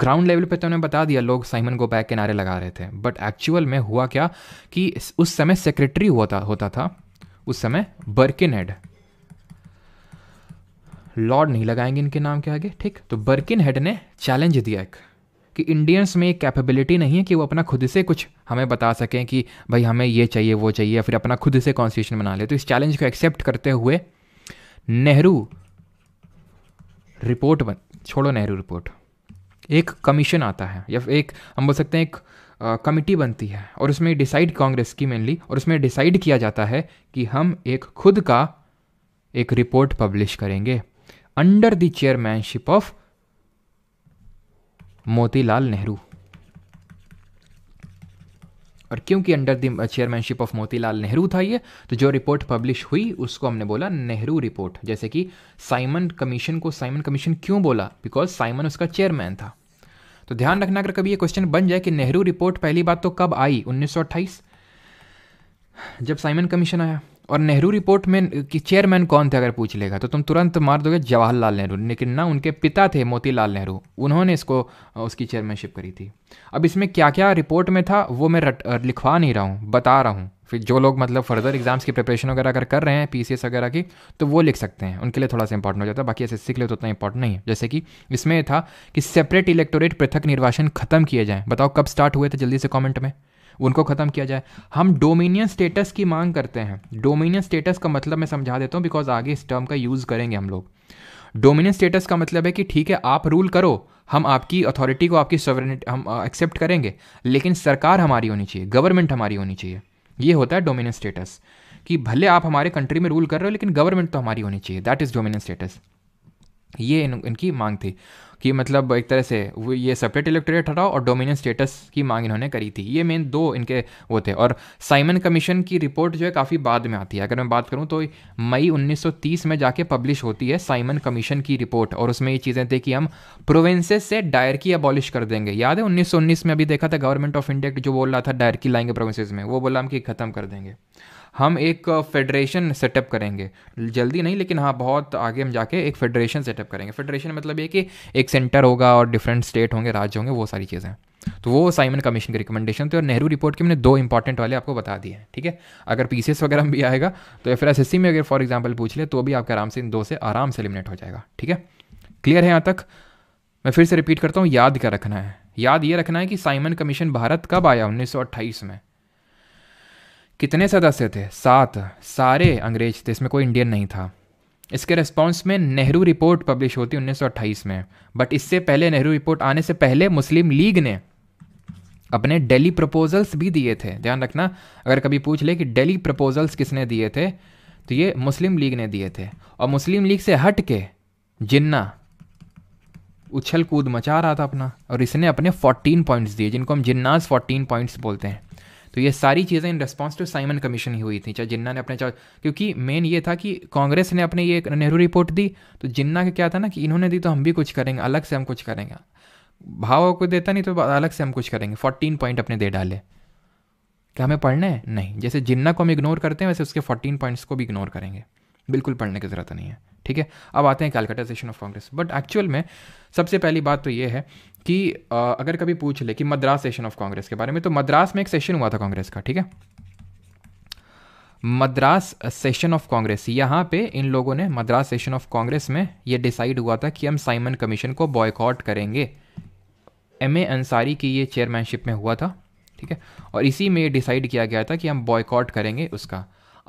ग्राउंड लेवल पे तो उन्हें बता दिया लोग साइमन गो बैक के नारे लगा रहे थे बट एक्चुअल में हुआ क्या कि उस समय सेक्रेटरी हुआ था होता था उस समय बर्किन हेड लॉर्ड नहीं लगाएंगे इनके नाम के आगे ठीक तो बर्किन हेड ने चैलेंज दिया एक कि इंडियंस में एक कैपेबिलिटी नहीं है कि वो अपना खुद से कुछ हमें बता सकें कि भाई हमें ये चाहिए वो चाहिए फिर अपना खुद से कॉन्स्टिट्यूशन बना ले तो इस चैलेंज को एक्सेप्ट करते हुए नेहरू रिपोर्ट बन छोड़ो नेहरू रिपोर्ट एक कमीशन आता है या एक हम बोल सकते हैं एक कमिटी बनती है और उसमें डिसाइड कांग्रेस की मेनली और उसमें डिसाइड किया जाता है कि हम एक खुद का एक रिपोर्ट पब्लिश करेंगे under the chairmanship of Motilal Nehru और क्योंकि under the chairmanship of Motilal Nehru था ये तो जो रिपोर्ट पब्लिश हुई उसको हमने बोला नेहरू रिपोर्ट जैसे कि साइमन कमीशन को साइमन कमीशन क्यों बोला बिकॉज साइमन उसका चेयरमैन था तो ध्यान रखना अगर कभी ये क्वेश्चन बन जाए कि नेहरू रिपोर्ट पहली बात तो कब आई उन्नीस जब साइमन कमीशन आया और नेहरू रिपोर्ट में कि चेयरमैन कौन थे अगर पूछ लेगा तो तुम तुरंत मार दोगे जवाहरलाल नेहरू लेकिन ना उनके पिता थे मोतीलाल नेहरू उन्होंने इसको उसकी चेयरमैनशिप करी थी अब इसमें क्या क्या रिपोर्ट में था वो मैं रट, लिखवा नहीं रहा हूँ बता रहा हूँ फिर जो लोग मतलब फर्दर एग्जाम्स की प्रिपरेशन वगैरह अगर कर रहे हैं पी वगैरह की तो वो लिख सकते हैं उनके लिए थोड़ा सा इंपॉर्टेंट हो जाता है बाकी एस के लिए तो उतना इंपॉर्टेंट नहीं है जैसे कि इसमें था कि सेपरेट इलेक्टोरेट पृथक निर्वाचन खत्म किए जाएँ बताओ कब स्टार्ट हुए थे जल्दी से कॉमेंट में उनको ख़त्म किया जाए हम डोमिनियन स्टेटस की मांग करते हैं डोमिनियन स्टेटस का मतलब मैं समझा देता हूँ बिकॉज आगे इस टर्म का यूज़ करेंगे हम लोग डोमिनियन स्टेटस का मतलब है कि ठीक है आप रूल करो हम आपकी अथॉरिटी को आपकी सॉवरेनिटी हम एक्सेप्ट करेंगे लेकिन सरकार हमारी होनी चाहिए गवर्नमेंट हमारी होनी चाहिए ये होता है डोमिनियन स्टेटस कि भले आप हमारे कंट्री में रूल कर रहे हो लेकिन गवर्नमेंट तो हमारी होनी चाहिए दैट इज़ डोमिनियन स्टेटस ये इन, इनकी मांग थी कि मतलब एक तरह से ये सेपरेट इलेक्टोरेट हटाओ और डोमिनियन स्टेटस की मांग इन्होंने करी थी ये मेन दो इनके वो थे और साइमन कमीशन की रिपोर्ट जो है काफ़ी बाद में आती है अगर मैं बात करूँ तो मई 1930 में जाके पब्लिश होती है साइमन कमीशन की रिपोर्ट और उसमें ये चीज़ें थी कि हम प्रोविंसेस से डायरकी अबॉलिश कर देंगे याद है उन्नीस में अभी देखा था गवर्नमेंट ऑफ इंडिया जो बोल रहा था डायरकी लाएंगे प्रोविंसेस में वो बोला हम कि ख़त्म कर देंगे हम एक फेडरेशन सेटअप करेंगे जल्दी नहीं लेकिन हाँ बहुत आगे हम जाके एक फेडरेशन सेटअप करेंगे फेडरेशन मतलब ये कि एक सेंटर होगा और डिफरेंट स्टेट होंगे राज्य होंगे वो सारी चीज़ें तो वो साइमन कमीशन की रिकमेंडेशन थे और नेहरू रिपोर्ट के मैंने दो इंपॉर्टेंट वाले आपको बता दिए हैं ठीक है अगर पी वगैरह भी आएगा तो या फिर एस में अगर फॉर एग्जाम्पल पूछ ले तो भी आपके आराम से इन दो से आराम से एलिमिनेट हो जाएगा ठीक है क्लियर है यहाँ तक मैं फिर से रिपीट करता हूँ याद क्या रखना है याद ये रखना है कि साइमन कमीशन भारत कब आया उन्नीस में कितने सदस्य थे सात सारे अंग्रेज थे इसमें कोई इंडियन नहीं था इसके रिस्पॉन्स में नेहरू रिपोर्ट पब्लिश होती उन्नीस में बट इससे पहले नेहरू रिपोर्ट आने से पहले मुस्लिम लीग ने अपने डेली प्रपोजल्स भी दिए थे ध्यान रखना अगर कभी पूछ ले कि डेली प्रपोजल्स किसने दिए थे तो ये मुस्लिम लीग ने दिए थे और मुस्लिम लीग से हट के जिन्ना उछल कूद मचा रहा था अपना और इसने अपने 14 पॉइंट्स दिए जिनको हम जिन्नास 14 पॉइंट्स बोलते हैं तो ये सारी चीज़ें in response to Simon commission ही हुई थी चाहे जिन्ना ने अपने चार क्योंकि मेन ये था कि कांग्रेस ने अपने ये नेहरू रिपोर्ट दी तो जिन्ना का क्या था ना कि इन्होंने दी तो हम भी कुछ करेंगे अलग से हम कुछ करेंगे भाव को देता नहीं तो अलग से हम कुछ करेंगे फोर्टीन पॉइंट अपने दे डाले क्या हमें पढ़ना है नहीं जैसे जिन्ना को हम इग्नोर करते हैं वैसे उसके फोर्टीन पॉइंट्स को भी इग्नोर करेंगे बिल्कुल पढ़ने की ज़रूरत नहीं है ठीक है अब आते हैं Calcutta of Congress but actual में सबसे पहली बात तो ये है कि अगर कभी पूछ ले कि मद्रास सेशन ऑफ कांग्रेस के बारे में तो मद्रास में एक सेशन हुआ था कांग्रेस का ठीक है मद्रास सेशन ऑफ कांग्रेस यहाँ पे इन लोगों ने मद्रास सेशन ऑफ कांग्रेस में ये डिसाइड हुआ था कि हम साइमन कमीशन को बॉयकॉट करेंगे एम ए अंसारी की ये चेयरमैनशिप में हुआ था ठीक है और इसी में ये डिसाइड किया गया था कि हम बॉयकॉट करेंगे उसका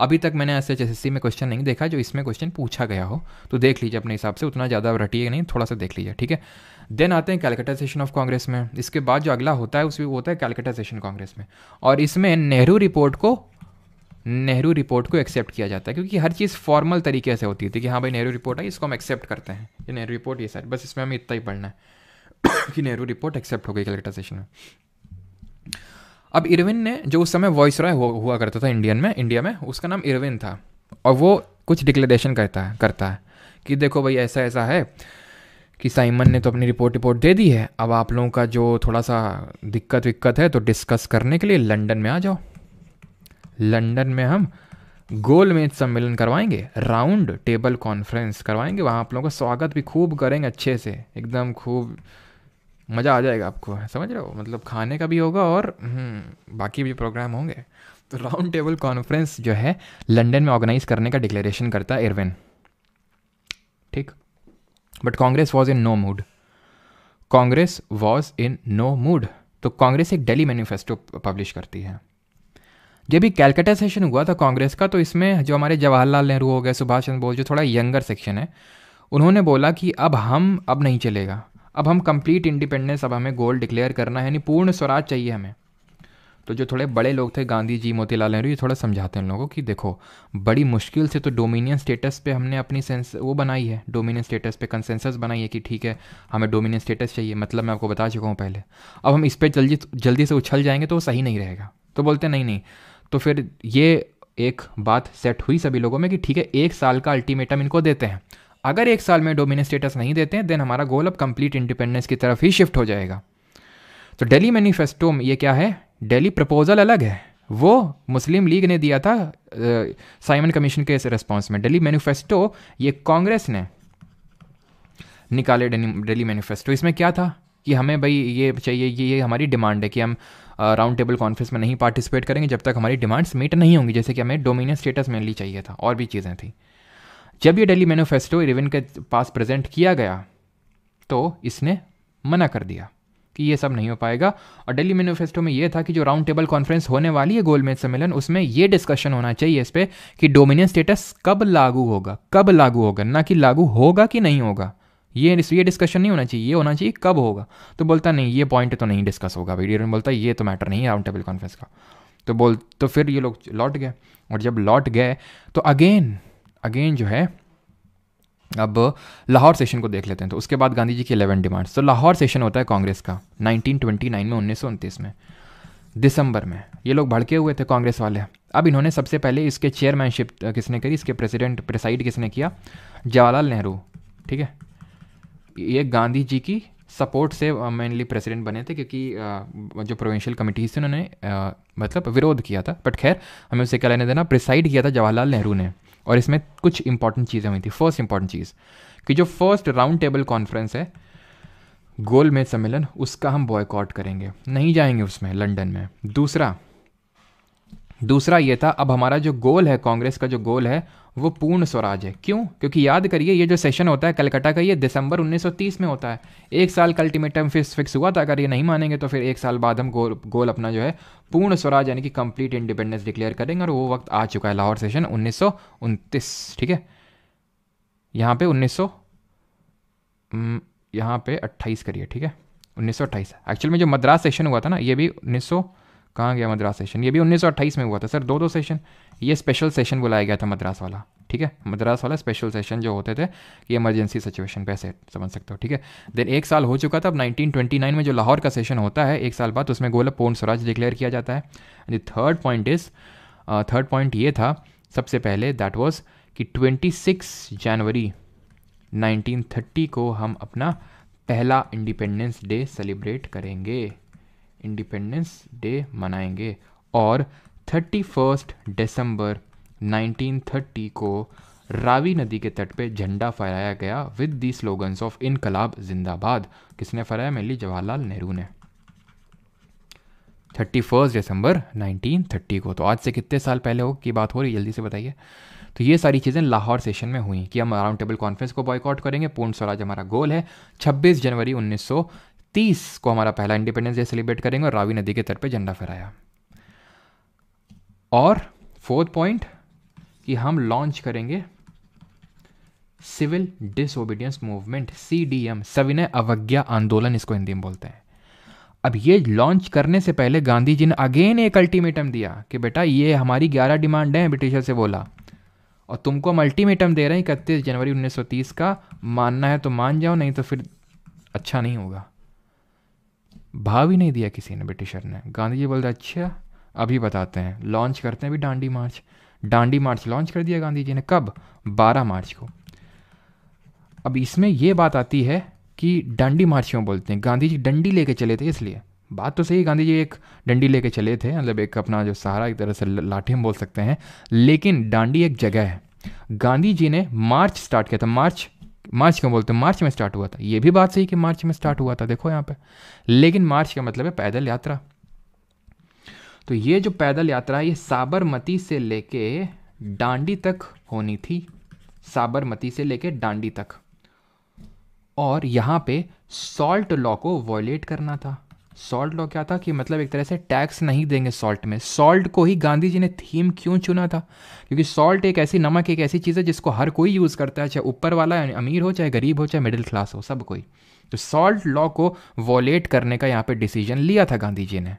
अभी तक मैंने एस एच में क्वेश्चन नहीं देखा जो इसमें क्वेश्चन पूछा गया हो तो देख लीजिए अपने हिसाब से उतना ज़्यादा रटिए नहीं थोड़ा सा देख लीजिए ठीक है देन आते हैं कैलकाटा सेशन ऑफ कांग्रेस में इसके बाद जो अगला होता है उसमें होता है कैलकटाइजेशन सेशन कांग्रेस में और इसमें नेहरू रिपोर्ट को नेहरू रिपोर्ट को एक्सेप्ट किया जाता है क्योंकि हर चीज़ फॉर्मल तरीके से होती थी कि हाँ भाई नेहरू रिपोर्ट है इसको हम एक्सेप्ट करते हैं ये नेहरू रिपोर्ट ये सर बस इसमें हमें इतना ही पढ़ना है कि नेहरू रिपोर्ट एक्सेप्ट हो गई कलकत्ता सेशन में अब इरविन ने जो उस समय वॉइस रॉय हुआ करता था इंडियन में इंडिया में उसका नाम इरविन था और वो कुछ डिक्लेरेशन करता है करता है कि देखो भाई ऐसा ऐसा है कि साइमन ने तो अपनी रिपोर्ट रिपोर्ट दे दी है अब आप लोगों का जो थोड़ा सा दिक्कत विक्कत है तो डिस्कस करने के लिए लंदन में आ जाओ लंदन में हम गोलमेज सम्मेलन करवाएंगे राउंड टेबल कॉन्फ्रेंस करवाएंगे वहाँ आप लोगों का स्वागत भी खूब करेंगे अच्छे से एकदम खूब मज़ा आ जाएगा आपको समझ रहे हो मतलब खाने का भी होगा और हम्म, बाकी भी प्रोग्राम होंगे तो राउंड टेबल कॉन्फ्रेंस जो है लंदन में ऑर्गेनाइज करने का डिक्लेरेशन करता है एयरवेन ठीक but Congress was in no mood Congress was in no mood तो कांग्रेस एक डेली मैनिफेस्टो पब्लिश करती है जब भी कैलकाटा सेशन हुआ था कांग्रेस का तो इसमें जो हमारे जवाहरलाल नेहरू हो गए सुभाष चंद्र बोस जो थोड़ा यंगर सेक्शन है उन्होंने बोला कि अब हम अब नहीं चलेगा अब हम कंप्लीट इंडिपेंडेंस अब हमें गोल डिक्लेयर करना है यानी पूर्ण स्वराज चाहिए हमें तो जो थोड़े बड़े लोग थे गांधी जी मोतीलाल नेहरू ये थोड़ा समझाते हैं लोगों को कि देखो बड़ी मुश्किल से तो डोमिनियन स्टेटस पे हमने अपनी सेंस वो बनाई है डोमिनियन स्टेटस पे कंसेंसस बनाई है कि ठीक है हमें डोमिनियन स्टेटस चाहिए मतलब मैं आपको बता चुका हूँ पहले अब हम इस पर जल्दी जल्दी से उछल जाएंगे तो वो सही नहीं रहेगा तो बोलते नहीं नहीं तो फिर ये एक बात सेट हुई सभी लोगों में कि ठीक है एक साल का अल्टीमेटम इनको देते हैं अगर एक साल में डोमिनियन स्टेटस नहीं देते हैं देन हमारा गोल अब कंप्लीट इंडिपेंडेंस की तरफ ही शिफ्ट हो जाएगा तो डेली मैनिफेस्टो में ये क्या है डेली प्रपोजल अलग है वो मुस्लिम लीग ने दिया था साइमन कमीशन के रिस्पॉन्स में डेली मैनिफेस्टो ये कांग्रेस ने निकाले डेली मैनिफेस्टो इसमें क्या था कि हमें भाई ये चाहिए ये ये हमारी डिमांड है कि हम राउंड टेबल कॉन्फ्रेंस में नहीं पार्टिसिपेट करेंगे जब तक हमारी डिमांड्स मीट नहीं होंगी जैसे कि हमें डोमिनियन स्टेटस मेनली चाहिए था और भी चीज़ें थी जब ये डेली मैनिफेस्टो इरेवन के पास प्रेजेंट किया गया तो इसने मना कर दिया कि ये सब नहीं हो पाएगा और दिल्ली मैनिफेस्टो में ये था कि जो राउंड टेबल कॉन्फ्रेंस होने वाली है गोलमेज सम्मेलन उसमें ये डिस्कशन होना चाहिए इस पर कि डोमिनियन स्टेटस कब लागू होगा कब लागू होगा ना कि लागू होगा कि नहीं होगा ये ये डिस्कशन नहीं होना चाहिए ये होना चाहिए कब होगा तो बोलता नहीं ये पॉइंट तो नहीं डिस्कस होगा वीडियो बोलता ये तो मैटर नहीं है राउंड टेबल कॉन्फ्रेंस का तो बोल तो फिर ये लोग लौट गए और जब लौट गए तो अगेन अगेन जो है अब लाहौर सेशन को देख लेते हैं तो उसके बाद गांधी जी की इलेवन डिमांड्स तो लाहौर सेशन होता है कांग्रेस का 1929 में उन्नीस में दिसंबर में ये लोग भड़के हुए थे कांग्रेस वाले अब इन्होंने सबसे पहले इसके चेयरमैनशिप किसने करी इसके प्रेसिडेंट प्रेसाइड किसने किया जवाहरलाल नेहरू ठीक है ये गांधी जी की सपोर्ट से मेनली प्रेसिडेंट बने थे क्योंकि जो प्रोविंशियल कमिटीज थी उन्होंने मतलब विरोध किया था बट खैर हमें उसे क्या लेने देना प्रिसाइड किया था जवाहरलाल नेहरू ने और इसमें कुछ इंपॉर्टेंट चीज़ें हुई थी फर्स्ट इंपॉर्टेंट चीज़ कि जो फर्स्ट राउंड टेबल कॉन्फ्रेंस है गोल सम्मेलन उसका हम बॉयकॉट करेंगे नहीं जाएंगे उसमें लंदन में दूसरा दूसरा ये था अब हमारा जो गोल है कांग्रेस का जो गोल है वो पूर्ण स्वराज है क्यों क्योंकि याद करिए ये जो सेशन होता है कलकत्ता का ये दिसंबर 1930 में होता है एक साल का अल्टीमेटम फिक्स फिक्स हुआ था अगर ये नहीं मानेंगे तो फिर एक साल बाद हम गोल गोल अपना जो है पूर्ण स्वराज यानी कि कंप्लीट इंडिपेंडेंस डिक्लेयर करेंगे और वो वक्त आ चुका है लाहौर सेशन उन्नीस ठीक है यहाँ पे उन्नीस सौ यहाँ पे अट्ठाईस करिए ठीक है उन्नीस एक्चुअल में जो मद्रास सेशन हुआ था ना ये भी उन्नीस कहाँ गया मद्रास सेशन ये भी 1928 में हुआ था सर दो दो सेशन ये स्पेशल सेशन बुलाया गया था मद्रास वाला ठीक है मद्रास वाला स्पेशल सेशन जो होते थे कि इमरजेंसी सिचुएशन पे ऐसे समझ सकते हो ठीक है देन एक साल हो चुका था अब 1929 में जो लाहौर का सेशन होता है एक साल बाद उसमें गोलब पूर्ण स्वराज डिक्लेयर किया जाता है and third point is third point ये था सबसे पहले दैट वॉज कि ट्वेंटी जनवरी नाइनटीन को हम अपना पहला इंडिपेंडेंस डे सेलिब्रेट करेंगे इंडिपेंडेंस डे मनाएंगे और थर्टी फर्स्ट दिसंबर 1930 को रावी नदी के तट पे झंडा फहराया गया विद दी स्लोगन्स ऑफ इनकलाब जिंदाबाद किसने फहराया मेनली जवाहरलाल नेहरू ने थर्टी फर्स्ट दिसंबर 1930 को तो आज से कितने साल पहले हो की बात हो रही जल्दी से बताइए तो ये सारी चीज़ें लाहौर सेशन में हुई कि हम राउंड टेबल कॉन्फ्रेंस को बॉयकॉट करेंगे पूर्ण स्वराज हमारा गोल है 26 जनवरी तीस को हमारा पहला इंडिपेंडेंस डे सेलिब्रेट करेंगे और रावी नदी के तट पर झंडा फहराया और फोर्थ पॉइंट कि हम लॉन्च करेंगे civil disobedience movement C D M सविनय अवज्ञा आंदोलन इसको हिंदी में बोलते हैं अब ये लॉन्च करने से पहले गांधी जी ने अगेन एक अल्टीमेटम दिया कि बेटा ये हमारी ग्यारह डिमांड है ब्रिटिशर से बोला और तुमको हम अल्टीमेटम दे रहे हैं इकतीस जनवरी 1930 का मानना है तो मान जाओ नहीं तो फिर अच्छा नहीं होगा भाव ही नहीं दिया किसी ने ब्रिटिशर ने गांधी जी बोलते अच्छा अभी बताते हैं लॉन्च करते हैं अभी डांडी मार्च डांडी मार्च लॉन्च कर दिया गांधी जी ने कब 12 मार्च को अब इसमें यह बात आती है कि डांडी मार्च क्यों बोलते हैं गांधी जी डंडी लेके चले थे इसलिए बात तो सही गांधी जी एक डंडी लेके चले थे मतलब एक अपना जो सहारा एक तरह से लाठी हम बोल सकते हैं लेकिन डांडी एक जगह है गांधी जी ने मार्च स्टार्ट किया था मार्च मार्च क्यों बोलते हैं मार्च में स्टार्ट हुआ था ये भी बात सही कि मार्च में स्टार्ट हुआ था देखो यहाँ पे लेकिन मार्च का मतलब है पैदल यात्रा तो ये जो पैदल यात्रा है ये साबरमती से लेके डांडी तक होनी थी साबरमती से लेके डांडी तक और यहाँ पे सॉल्ट लॉ को वॉयलेट करना था सॉल्ट लॉ क्या था कि मतलब एक तरह से टैक्स नहीं देंगे सॉल्ट में सॉल्ट को ही गांधी जी ने थीम क्यों चुना था क्योंकि सॉल्ट एक ऐसी नमक एक ऐसी चीज़ है जिसको हर कोई यूज़ करता है चाहे ऊपर वाला अमीर हो चाहे गरीब हो चाहे मिडिल क्लास हो सब कोई तो सॉल्ट लॉ को वॉलेट करने का यहाँ पर डिसीजन लिया था गांधी जी ने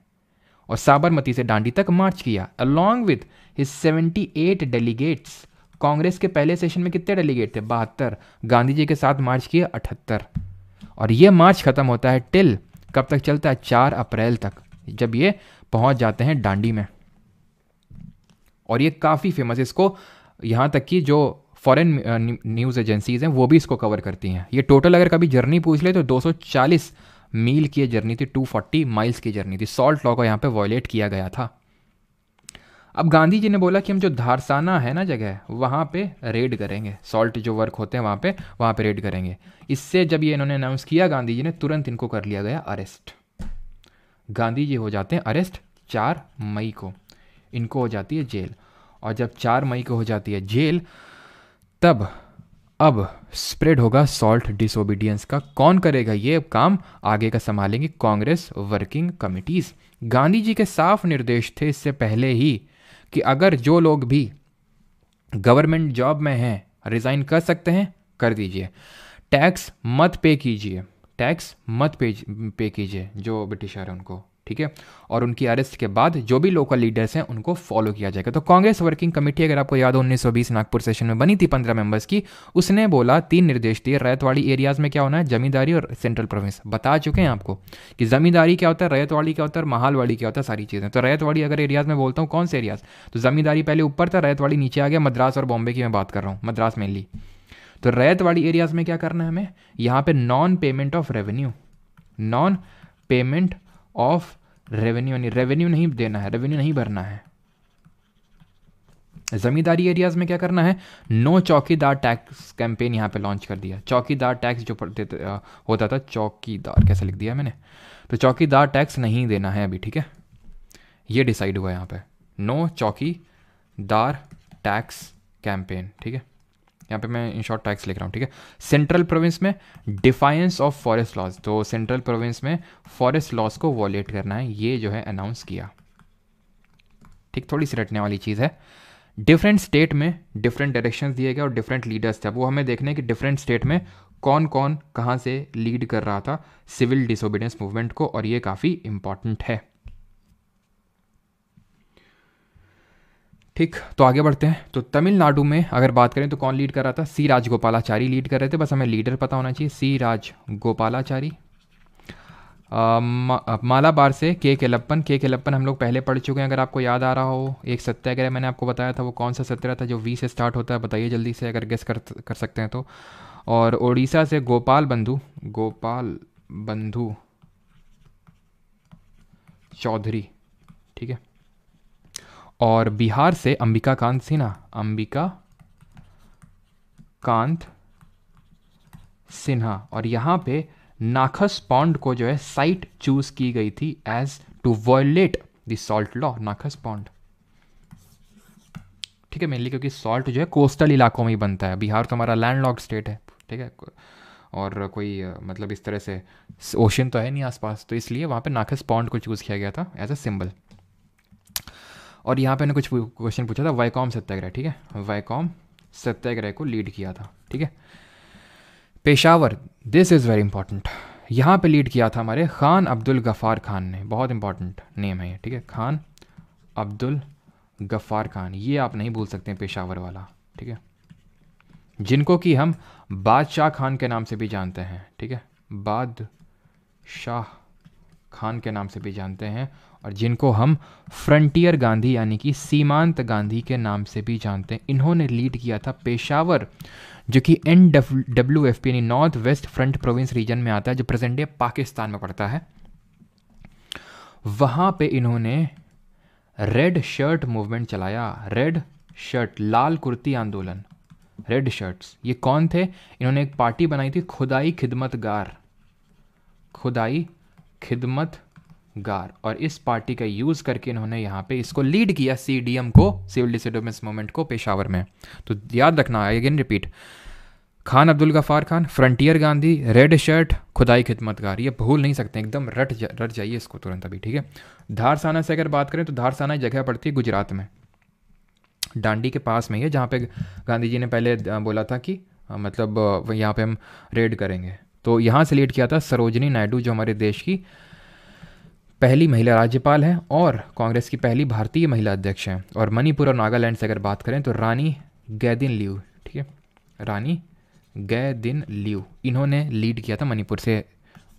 और साबरमती से डांडी तक मार्च किया along with his seventy eight delegates Congress के पहले सेशन में कितने डेलीगेट थे बहत्तर गांधी जी के साथ मार्च किया अठहत्तर और ये मार्च खत्म होता है टिल कब तक चलता है चार अप्रैल तक जब ये पहुंच जाते हैं डांडी में और ये काफ़ी फेमस है इसको यहाँ तक कि जो फॉरेन न्यूज़ एजेंसीज हैं वो भी इसको कवर करती हैं ये टोटल अगर कभी जर्नी पूछ ले तो 240 मील की जर्नी थी 240 माइल्स की जर्नी थी सॉल्ट लॉ को यहाँ पे वॉयलेट किया गया था अब गांधी जी ने बोला कि हम जो धारसाना है ना जगह वहाँ पे रेड करेंगे सॉल्ट जो वर्क होते हैं वहाँ पे वहाँ पे रेड करेंगे इससे जब ये इन्होंने अनाउंस किया गांधी जी ने तुरंत इनको कर लिया गया अरेस्ट गांधी जी हो जाते हैं अरेस्ट चार मई को इनको हो जाती है जेल और जब चार मई को हो जाती है जेल तब अब स्प्रेड होगा सॉल्ट डिसोबीडियंस का कौन करेगा ये काम आगे का संभालेंगे कांग्रेस वर्किंग कमिटीज गांधी जी के साफ निर्देश थे इससे पहले ही कि अगर जो लोग भी गवर्नमेंट जॉब में हैं रिज़ाइन कर सकते हैं कर दीजिए टैक्स मत पे कीजिए टैक्स मत पे पे कीजिए जो ब्रिटिशर है उनको ठीक है और उनकी अरेस्ट के बाद जो भी लोकल लीडर्स हैं उनको फॉलो किया जाएगा तो कांग्रेस वर्किंग कमेटी अगर आपको याद हो 1920 नागपुर सेशन में बनी थी 15 मेंबर्स की उसने बोला तीन निर्देश दिए रैतवाड़ी एरियाज में क्या होना है जमींदारी और सेंट्रल प्रोविंस बता चुके हैं आपको कि जमींदारी क्या होता है रैतवाड़ी क्या होता है महालवाड़ी क्या होता है सारी चीज़ें तो रैतवाड़ी अगर एरियाज में बोलता हूँ कौन से एरियाज तो जमींदारी पहले ऊपर था रैतवाड़ी नीचे आ गया मद्रास और बॉम्बे की मैं बात कर रहा हूँ मद्रास मेनली तो रैत वाली एरियाज में क्या करना है हमें यहाँ पे non payment of revenue non payment of revenue यानी रेवेन्यू नहीं देना है रेवेन्यू नहीं भरना है जमींदारी एरियाज में क्या करना है नो चौकीदार टैक्स कैंपेन यहां पे लॉन्च कर दिया चौकीदार टैक्स जो होता था चौकीदार कैसे लिख दिया मैंने तो चौकीदार टैक्स नहीं देना है अभी ठीक है ये डिसाइड हुआ यहां पे नो चौकीदार टैक्स कैंपेन ठीक है यहाँ पे मैं इन शॉर्ट टैक्स लिख रहा हूँ ठीक है सेंट्रल प्रोविंस में डिफाइंस ऑफ फॉरेस्ट लॉज तो सेंट्रल प्रोविंस में फॉरेस्ट लॉज को वॉलेट करना है ये जो है अनाउंस किया ठीक थोड़ी सी रटने वाली चीज़ है डिफरेंट स्टेट में डिफरेंट डायरेक्शंस दिए गए और डिफरेंट लीडर्स थे वो हमें देखने कि डिफरेंट स्टेट में कौन कौन कहाँ से लीड कर रहा था सिविल डिसोबीडियंस मूवमेंट को और ये काफ़ी इंपॉर्टेंट है ठीक तो आगे बढ़ते हैं तो तमिलनाडु में अगर बात करें तो कौन लीड कर रहा था सी राजगोपालाचारी लीड कर रहे थे बस हमें लीडर पता होना चाहिए सी राज गोपालाचारी मालाबार से के केलप्पन के केलप्पन हम लोग पहले पढ़ चुके हैं अगर आपको याद आ रहा हो एक सत्याग्रह मैंने आपको बताया था वो कौन सा सत्याग्रह था जो वी से स्टार्ट होता है बताइए जल्दी से अगर गेस कर कर सकते हैं तो और ओडिशा से गोपाल बंधु गोपाल बंधु चौधरी ठीक है और बिहार से अंबिका कांत सिन्हा अंबिका कांत सिन्हा और यहाँ पे नाखस पॉन्ड को जो है साइट चूज की गई थी as to violate the salt law नाखस पॉन्ड ठीक है मेनली क्योंकि सॉल्ट जो है कोस्टल इलाकों में ही बनता है बिहार तो हमारा लैंड लॉक स्टेट है ठीक है और कोई मतलब इस तरह से ओशन तो है नहीं आसपास तो इसलिए वहाँ पे नाखस पॉन्ड को चूज़ किया गया था एज अ सिंबल और यहाँ पे ने कुछ क्वेश्चन पूछा था वाईकॉम सत्याग्रह ठीक है वाईकॉम सत्याग्रह को लीड किया था ठीक है Peshawar this is very important यहाँ पे लीड किया था हमारे खान अब्दुल गफ़ार खान ने बहुत इंपॉर्टेंट नेम है ये ठीक है खान अब्दुल गफ़ार खान ये आप नहीं भूल सकते पेशावर वाला ठीक है जिनको कि हम बादशाह खान के नाम से भी जानते हैं ठीक है बाद शाह खान के नाम से भी जानते हैं और जिनको हम फ्रंटियर गांधी यानी कि सीमांत गांधी के नाम से भी जानते हैं इन्होंने लीड किया था पेशावर जो कि एन डब्ल्यू एफ पी यानी north west front province region में आता है जो प्रेजेंट डे पाकिस्तान में पड़ता है वहाँ पे इन्होंने रेड शर्ट मूवमेंट चलाया रेड शर्ट लाल कुर्ती आंदोलन रेड शर्ट्स ये कौन थे इन्होंने एक पार्टी बनाई थी खुदाई खिदमतगार खुदाई खिदमत गार और इस पार्टी का यूज़ करके इन्होंने यहाँ पे इसको लीड किया सीडीएम को सिविल डिसोबेंस मूवमेंट को पेशावर में तो याद रखना I again repeat Khan Abdul Ghaffar Khan Frontier Gandhi red shirt Khudai Khidmatgar ये भूल नहीं सकते एकदम रट जा, रट जाइए इसको तुरंत अभी ठीक है धारसाना से अगर बात करें तो धारसाना जगह पड़ती है गुजरात में डांडी के पास में ही है जहाँ पे गांधी जी ने पहले बोला था कि मतलब यहाँ पे हम रेड करेंगे तो यहाँ से लीड किया था सरोजनी नायडू जो हमारे देश की पहली महिला राज्यपाल हैं और कांग्रेस की पहली भारतीय महिला अध्यक्ष हैं और मणिपुर और नागालैंड से अगर बात करें तो रानी गैदिन ल्यू ठीक है रानी गैदिन ल्यू इन्होंने लीड किया था मणिपुर से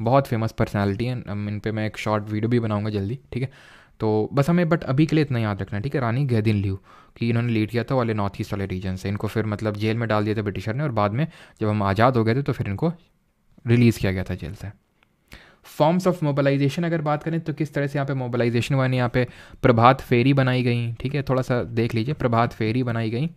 बहुत फेमस पर्सनालिटी हैं इन पर मैं एक शॉर्ट वीडियो भी बनाऊंगा जल्दी ठीक है तो बस हमें बट अभी के लिए इतना याद रखना है ठीक है रानी गैदिन ल्यू कि इन्होंने लीड किया था वाले नॉर्थ ईस्ट वाले रीजन से इनको फिर मतलब जेल में डाल दिया था ब्रिटिशर ने और बाद में जब हम आज़ाद हो गए थे तो फिर इनको रिलीज़ किया गया था जेल से फॉर्म्स ऑफ मोबालाइजेशन अगर बात करें तो किस तरह से यहाँ पे मोबलाइजेशन हुआ यहाँ पे प्रभात फेरी बनाई गई ठीक है थोड़ा सा देख लीजिए प्रभात फेरी बनाई गई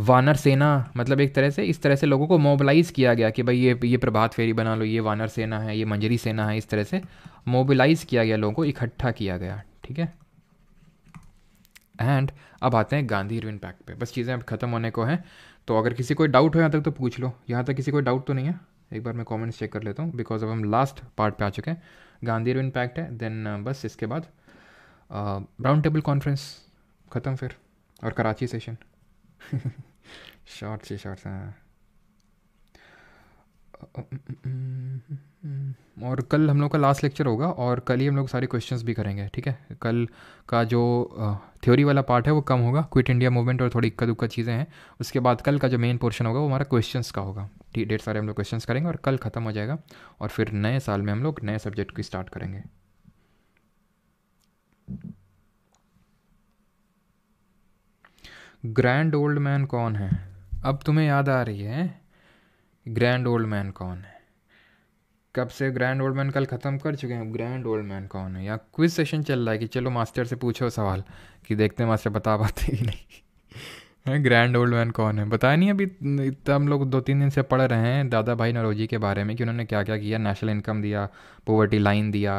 वानर सेना मतलब एक तरह से इस तरह से लोगों को मोबिलाइज किया गया कि भाई ये ये प्रभात फेरी बना लो ये वानर सेना है ये मंजरी सेना है इस तरह से मोबिलाइज किया गया लोगों को इकट्ठा किया गया ठीक है एंड अब आते हैं गांधी रिविन पैक्ट पे बस चीज़ें अब खत्म होने को हैं तो अगर किसी कोई डाउट हो यहाँ तक तो पूछ लो यहाँ तक किसी कोई डाउट तो नहीं है एक बार मैं कॉमेंट्स चेक कर लेता हूँ बिकॉज अब हम लास्ट पार्ट पे आ चुके हैं गांधी रो इम्पैक्ट है देन uh, बस इसके बाद राउंड टेबल कॉन्फ्रेंस ख़त्म फिर और कराची सेशन शॉर्ट ही शॉर्ट्स हैं और कल हम लोग का लास्ट लेक्चर होगा और कल ही हम लोग सारे क्वेश्चंस भी करेंगे ठीक है कल का जो थ्योरी वाला पार्ट है वो कम होगा क्विट इंडिया मूवमेंट और थोड़ी इक्का दुक्का चीज़ें हैं उसके बाद कल का जो मेन पोर्शन होगा वो हमारा क्वेश्चंस का होगा ठीक डेढ़ सारे हम लोग क्वेश्चन करेंगे और कल ख़त्म हो जाएगा और फिर नए साल में हम लोग नए सब्जेक्ट की स्टार्ट करेंगे ग्रैंड ओल्ड मैन कौन है अब तुम्हें याद आ रही है ग्रैंड ओल्ड मैन कौन है कब से ग्रैंड ओल्ड मैन कल ख़त्म कर चुके हैं ग्रैंड ओल्ड मैन कौन है यहाँ क्विज सेशन चल रहा है कि चलो मास्टर से पूछो सवाल कि देखते हैं मास्टर बता पाते कि नहीं ग्रैंड ओल्ड मैन कौन है बताया नहीं अभी इतना हम लोग दो तीन दिन से पढ़ रहे हैं दादा भाई नरोजी के बारे में कि उन्होंने क्या क्या किया नेशनल इनकम दिया पोवर्टी लाइन दिया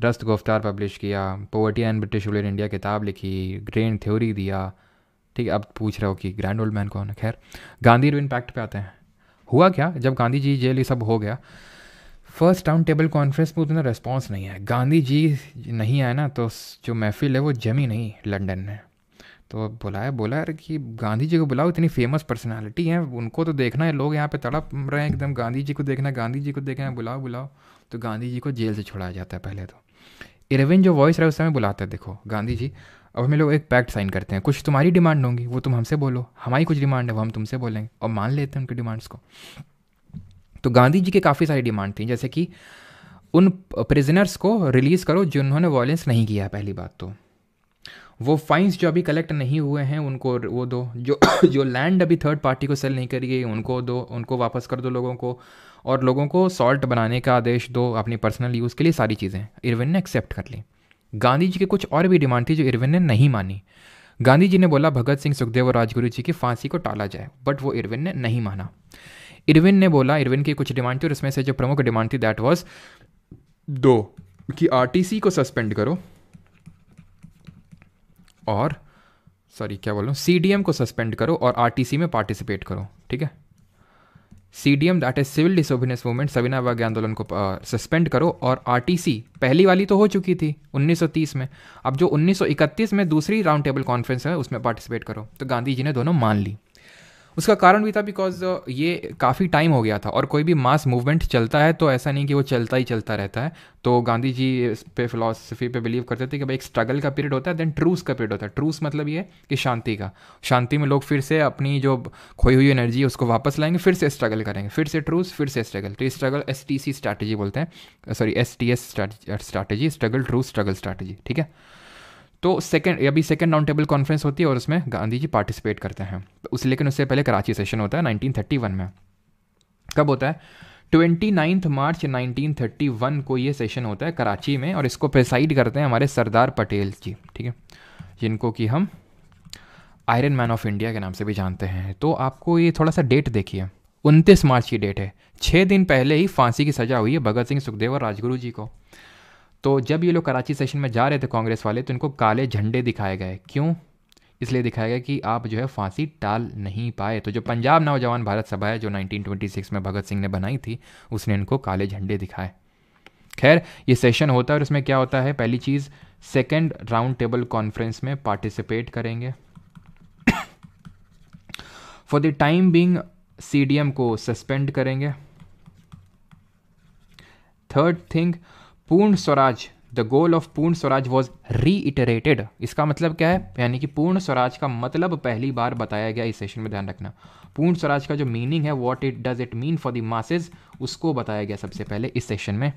रस्त गुफ्तार पब्लिश किया poverty and British rule India किताब लिखी ग्रेन थ्योरी दिया ठीक है अब पूछ रहे हो कि ग्रैंड ओल्ड मैन कौन है खैर गांधी रू इम्पैक्ट पे आते हैं हुआ क्या जब गांधी जी जेल ये सब हो गया फर्स्ट टाउन टेबल कॉन्फ्रेंस में उतना रिस्पॉन्स नहीं है गांधी जी नहीं आए ना तो जो महफिल है वो जमी नहीं लंडन में तो बुलाया बोला यार कि गांधी जी को बुलाओ इतनी फेमस पर्सनालिटी हैं उनको तो देखना है लोग यहाँ पे तड़प रहे हैं एकदम गांधी जी को देखना है गांधी जी को देखना है बुलाओ बुलाओ तो गांधी जी को जेल से छोड़ाया जाता है पहले तो इरविन जो वॉइस रहा उस समय बुलाते देखो गांधी जी अब हमें लोग एक पैक्ट साइन करते हैं कुछ तुम्हारी डिमांड होंगी वो तुम हमसे बोलो हमारी कुछ डिमांड है वो हम तुमसे बोलेंगे और मान लेते हैं उनकी डिमांड्स को तो गांधी जी की काफ़ी सारी डिमांड थी जैसे कि उन प्रिजनर्स को रिलीज़ करो जिन्होंने वॉयलेंस नहीं किया पहली बात तो वो फाइन्स जो अभी कलेक्ट नहीं हुए हैं उनको वो दो जो जो लैंड अभी थर्ड पार्टी को सेल नहीं करी गई उनको दो उनको वापस कर दो लोगों को और लोगों को सॉल्ट बनाने का आदेश दो अपनी पर्सनल यूज़ के लिए सारी चीज़ें इरविन ने एक्सेप्ट कर ली गांधी जी के कुछ और भी डिमांड थी जो इरविन ने नहीं मानी गांधी जी ने बोला भगत सिंह सुखदेव और राजगुरु जी की फांसी को टाला जाए बट वो इरविन ने नहीं माना इरविन ने बोला इरविन की कुछ डिमांड थी और उसमें से जो प्रमुख डिमांड थी दैट वॉज दो कि आरटीसी को सस्पेंड करो और सॉरी क्या बोलूँ रहा सी को सस्पेंड करो और आरटीसी में पार्टिसिपेट करो ठीक है C D M that is civil disobedience movement सविना वाग्य आंदोलन को सस्पेंड करो और आर टी सी पहली वाली तो हो चुकी थी 1930 में अब जो 1931 में दूसरी राउंड टेबल कॉन्फ्रेंस है उसमें पार्टिसिपेट करो तो गांधी जी ने दोनों मान ली उसका कारण भी था बिकॉज uh, ये काफ़ी टाइम हो गया था और कोई भी मास मूवमेंट चलता है तो ऐसा नहीं कि वो चलता ही चलता रहता है तो गांधी जी इस पे फिलोसफी पे बिलीव करते थे कि भाई एक स्ट्रगल का पीरियड होता है देन ट्रूस का पीरियड होता है ट्रूस मतलब ये कि शांति का शांति में लोग फिर से अपनी जो खोई हुई एनर्जी है उसको वापस लाएंगे फिर से स्ट्रगल करेंगे फिर से ट्रूस फिर से स्ट्रगल तो ये struggle S T C strategy बोलते हैं sorry S T S strategy struggle truce struggle strategy ठीक है तो सेकेंड अभी सेकंड राउंड टेबल कॉन्फ्रेंस होती है और उसमें गांधी जी पार्टिसिपेट करते हैं उस लेकिन उससे पहले कराची सेशन होता है नाइनटीन में कब होता है ट्वेंटी नाइन्थ मार्च 1931 को ये सेशन होता है कराची में और इसको प्रिसाइड करते हैं हमारे सरदार पटेल जी ठीक है जिनको कि हम आयरन मैन ऑफ इंडिया के नाम से भी जानते हैं तो आपको ये थोड़ा सा डेट देखिए उनतीस मार्च की डेट है छः दिन पहले ही फांसी की सज़ा हुई है भगत सिंह सुखदेव और राजगुरु जी को तो जब ये लोग कराची सेशन में जा रहे थे कांग्रेस वाले तो इनको काले झंडे दिखाए गए क्यों इसलिए दिखाया गया कि आप जो है फांसी टाल नहीं पाए तो जो पंजाब नौजवान भारत सभा है जो 1926 में भगत सिंह ने बनाई थी उसने इनको काले झंडे दिखाए खैर ये सेशन होता है और उसमें क्या होता है पहली चीज़ सेकेंड राउंड टेबल कॉन्फ्रेंस में पार्टिसिपेट करेंगे for the time being C को सस्पेंड करेंगे थर्ड थिंग पूर्ण स्वराज द गोल ऑफ पूर्ण स्वराज वॉज रीइटरेटेड इसका मतलब क्या है यानी कि पूर्ण स्वराज का मतलब पहली बार बताया गया इस सेशन में ध्यान रखना पूर्ण स्वराज का जो मीनिंग है what it does it mean for the masses उसको बताया गया सबसे पहले इस सेशन में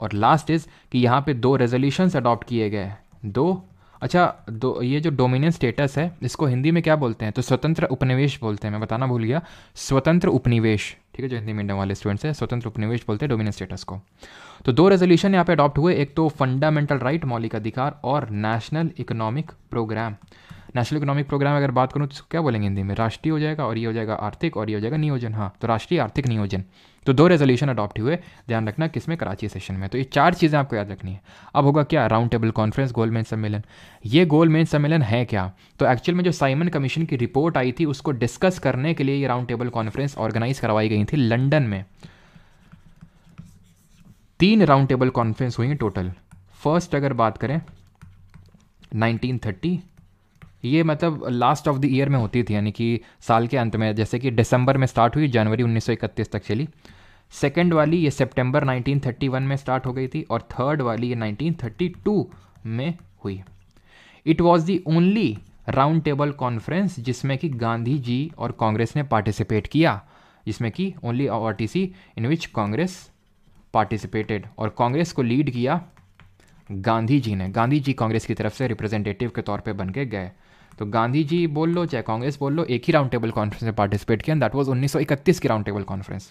और लास्ट इज कि यहाँ पे दो रेजोल्यूशंस अडॉप्ट किए गए दो अच्छा दो ये जो डोमिनियन स्टेटस है इसको हिंदी में क्या बोलते हैं तो स्वतंत्र उपनिवेश बोलते हैं मैं बताना भूल गया स्वतंत्र उपनिवेश ठीक है जो हिंदी मीडियम वाले स्टूडेंट्स हैं स्वतंत्र उपनिवेश बोलते हैं डोमिनियन स्टेटस को तो दो रेजोल्यूशन यहाँ पे अडॉप्ट हुए एक तो फंडामेंटल राइट मौलिक अधिकार और national economic programme national economic programme अगर बात करूँ तो क्या बोलेंगे हिंदी में राष्ट्रीय हो जाएगा और ये हो जाएगा आर्थिक और ये हो जाएगा नियोजन हाँ तो राष्ट्रीय आर्थिक नियोजन तो दो रेजोल्यूशन अडॉप्ट हुए ध्यान रखना किस में कराची सेशन में तो ये चार चीज़ें आपको याद रखनी है अब होगा क्या राउंड टेबल कॉन्फ्रेंस गोलमेन सम्मेलन ये गोलमेन सम्मेलन है क्या तो एक्चुअल में जो साइमन कमीशन की रिपोर्ट आई थी उसको डिस्कस करने के लिए ये राउंड टेबल कॉन्फ्रेंस ऑर्गेनाइज करवाई गई थी लंडन में तीन राउंड टेबल कॉन्फ्रेंस हुई टोटल फर्स्ट अगर बात करें 1930 ये मतलब लास्ट ऑफ द ईयर में होती थी यानी कि साल के अंत में जैसे कि दिसंबर में स्टार्ट हुई जनवरी 1931 तक चली सेकेंड वाली ये सितंबर 1931 में स्टार्ट हो गई थी और थर्ड वाली ये 1932 में हुई it was the only Round Table Conference जिसमें कि गांधी जी और कांग्रेस ने पार्टिसिपेट किया जिसमें कि only R T C in which Congress participated और कांग्रेस को लीड किया गांधी जी ने गांधी जी कांग्रेस की तरफ से रिप्रेजेंटेटिव के तौर पे बन के गए तो गांधी जी बोल लो चाहे कांग्रेस बोल लो एक ही राउंड टेबल कॉन्फ्रेंस में पार्टिसिपेट किया दैट वाज 1931 की राउंड टेबल कॉन्फ्रेंस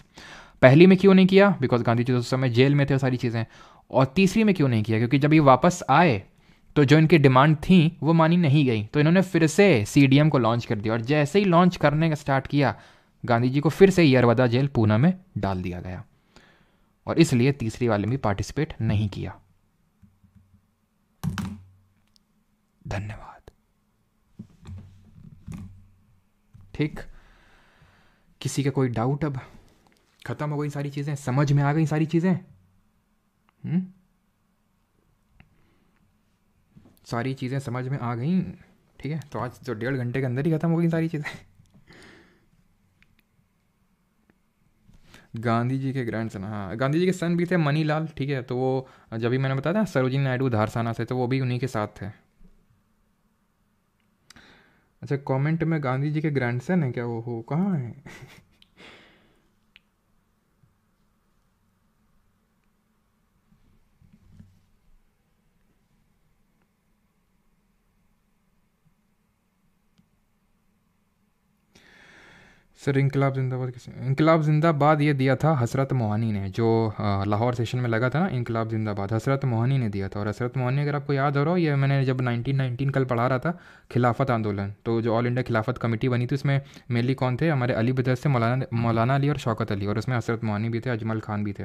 पहली में क्यों नहीं किया बिकॉज गांधी जी तो उस समय जेल में थे सारी चीज़ें और तीसरी में क्यों नहीं किया क्योंकि जब ये वापस आए तो जो इनकी डिमांड थी वो मानी नहीं गई तो इन्होंने फिर से सी को लॉन्च कर दिया और जैसे ही लॉन्च करने का स्टार्ट किया गांधी जी को फिर से यरवदा जेल पूना में डाल दिया गया और इसलिए तीसरी वाले भी पार्टिसिपेट नहीं किया धन्यवाद ठीक किसी का कोई डाउट अब खत्म हो गई सारी चीज़ें समझ में आ गई सारी चीज़ें हम्म? सारी चीज़ें समझ में आ गई ठीक है तो आज तो डेढ़ घंटे के अंदर ही ख़त्म हो गई सारी चीज़ें गांधी जी के ग्रैंड सन हाँ गांधी जी के सन भी थे मनीलाल ठीक है तो वो जब भी मैंने बताया था सरोजिनी नायडू धारसाना से तो वो भी उन्हीं के साथ थे अच्छा कमेंट में गांधी जी के ग्रैंड सन है क्या वो हो कहाँ है सर इनकलाब जिंदाबाद इनकलाब जिंदाबाद ये दिया था हसरत मोहानी ने जो लाहौर सेशन में लगा था ना इनकलाब जिंदाबाद हसरत मोहानी ने दिया था और हसरत मोहानी अगर आपको याद हो रहा हो ये मैंने जब 1919 कल पढ़ा रहा था खिलाफत आंदोलन तो जो ऑल इंडिया खिलाफत कमेटी बनी थी उसमें मेनली कौन थे हमारे अली बदर से मौलाना मौलाना अली और शौकत अली और उसमें हसरत मोहानी भी थे अजमल खान भी थे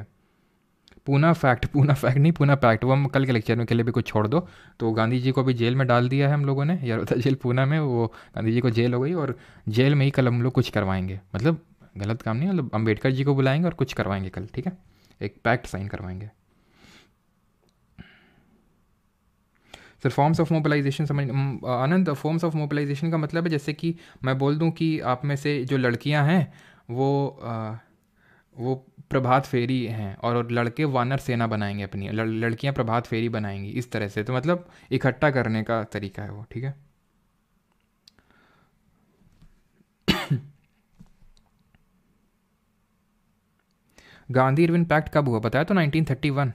पूना फैक्ट पूना फैक्ट नहीं पूना पैक्ट वो हम कल के लेक्चर में के लिए भी कुछ छोड़ दो तो गांधी जी को भी जेल में डाल दिया है हम लोगों ने यारोदा जेल पूना में वो गांधी जी को जेल हो गई और जेल में ही कल हम लोग कुछ करवाएंगे मतलब गलत काम नहीं मतलब अम्बेडकर जी को बुलाएंगे और कुछ करवाएंगे कल ठीक है एक पैक्ट साइन करवाएंगे सर फॉर्म्स ऑफ मोबिलाइजेशन समझ आनंद फॉर्म्स ऑफ मोबिलाइजेशन का मतलब है जैसे कि मैं बोल दूं कि आप में से जो लड़कियां हैं वो आ, वो प्रभात फेरी हैं और लड़के वानर सेना बनाएंगे अपनी लड़कियां प्रभात फेरी बनाएंगी इस तरह से तो मतलब इकट्ठा करने का तरीका है वो ठीक है गांधी इरविन पैक्ट कब हुआ बताया तो 1931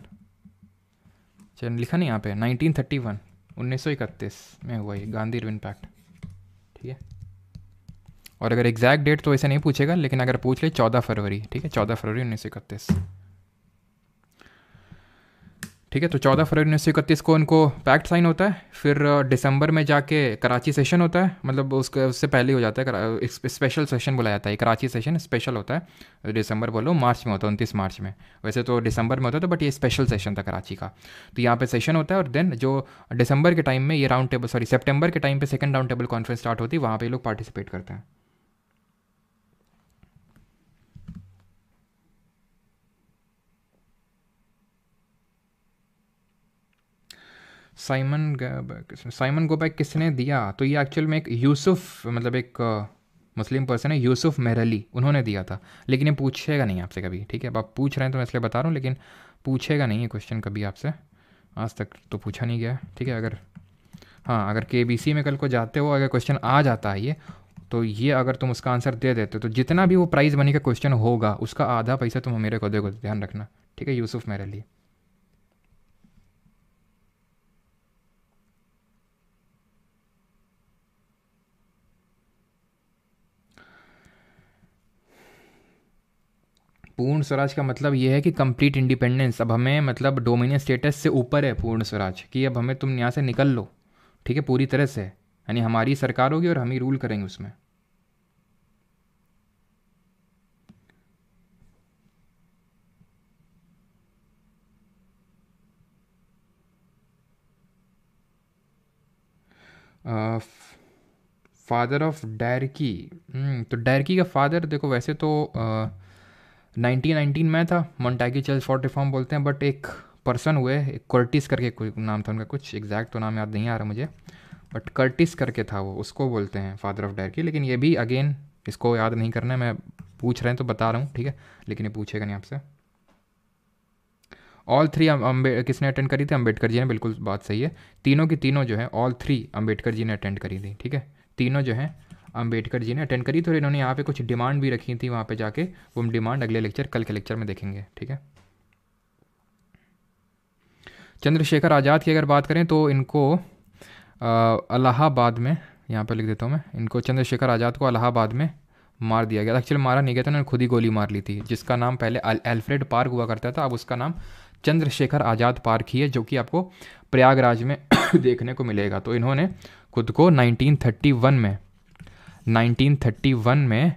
चल लिखा नहीं यहाँ पे 1931 1931 में हुआ ये गांधी इरविन पैक्ट ठीक है और अगर एग्जैक्ट डेट तो ऐसे नहीं पूछेगा लेकिन अगर पूछ ले चौदह फरवरी ठीक है चौदह फरवरी उन्नीस सौ इकतीस ठीक है तो चौदह फरवरी उन्नीस सौ इकतीस को उनको पैक्ट साइन होता है फिर दिसंबर में जाके कराची सेशन होता है मतलब उसके उससे पहले हो जाता है स्पेशल सेशन बुलाया जाता है कराची सेशन स्पेशल होता है दिसंबर बोलो मार्च में होता है उनतीस मार्च में वैसे तो दिसंबर में होता है तो बट ये स्पेशल सेशन था कराची का तो यहाँ पे सेशन होता है और देन जो दिसंबर के टाइम में ये राउंड टेबल सॉरी सेप्टेम्बर के टाइम पर second Round Table Conference start होती है वहाँ पर लोग पार्टिसिपेट करते हैं साइमन साइमन गोबैक किसने दिया तो ये एक्चुअल में एक यूसुफ मतलब एक मुस्लिम पर्सन है यूसुफ मेहरली उन्होंने दिया था लेकिन ये पूछेगा नहीं आपसे कभी ठीक है अब आप पूछ रहे हैं तो मैं इसलिए बता रहा हूँ लेकिन पूछेगा नहीं ये क्वेश्चन कभी आपसे आज तक तो पूछा नहीं गया ठीक है अगर हाँ अगर के बी सी में कल को जाते हो अगर क्वेश्चन आ जाता है ये तो ये अगर तुम उसका आंसर दे देते हो तो जितना भी वो प्राइज़ मनी का क्वेश्चन होगा उसका आधा पैसा तुम मेरे को देखो ध्यान रखना ठीक है यूसुफ मेरे लिए पूर्ण स्वराज का मतलब ये है कि कंप्लीट इंडिपेंडेंस अब हमें मतलब डोमिनियन स्टेटस से ऊपर है पूर्ण स्वराज कि अब हमें तुम यहाँ से निकल लो ठीक है पूरी तरह से यानी हमारी सरकार होगी और हम ही रूल करेंगे उसमें फादर ऑफ डायरकी तो डायरकी का फादर देखो वैसे तो uh, 1919 में था मोन्टैगी चर्च फॉर रिफॉर्म बोलते हैं बट एक पर्सन हुए एक कर्टिस करके कोई नाम था उनका कुछ एग्जैक्ट तो नाम याद नहीं आ रहा मुझे बट कर्टिस करके था वो उसको बोलते हैं फादर ऑफ डायरकी लेकिन ये भी अगेन इसको याद नहीं करना है मैं पूछ रहे हैं तो बता रहा हूँ ठीक है लेकिन ये पूछेगा नहीं आपसे ऑल थ्री अम्बे किसने अटेंड करी थी अम्बेडकर जी ने बिल्कुल बात सही है तीनों की तीनों जो है ऑल थ्री अम्बेडकर जी ने अटेंड करी थी ठीक है तीनों जो है अम्बेडकर जी ने अटेंड करी थी और इन्होंने यहाँ पे कुछ डिमांड भी रखी थी वहाँ पे जाके वो हम डिमांड अगले लेक्चर कल के लेक्चर में देखेंगे ठीक है चंद्रशेखर आज़ाद की अगर बात करें तो इनको अलाहाबाद में यहाँ पर लिख देता हूँ मैं इनको चंद्रशेखर आज़ाद को अलाहाबाद में मार दिया गया एक्चुअली मारा नहीं गया था उन्होंने खुद ही गोली मार ली थी जिसका नाम पहले एल्फ्रेड पार्क हुआ करता था अब उसका नाम चंद्रशेखर आज़ाद पार्क ही है जो कि आपको प्रयागराज में देखने को मिलेगा तो इन्होंने खुद को 1931 में 1931 में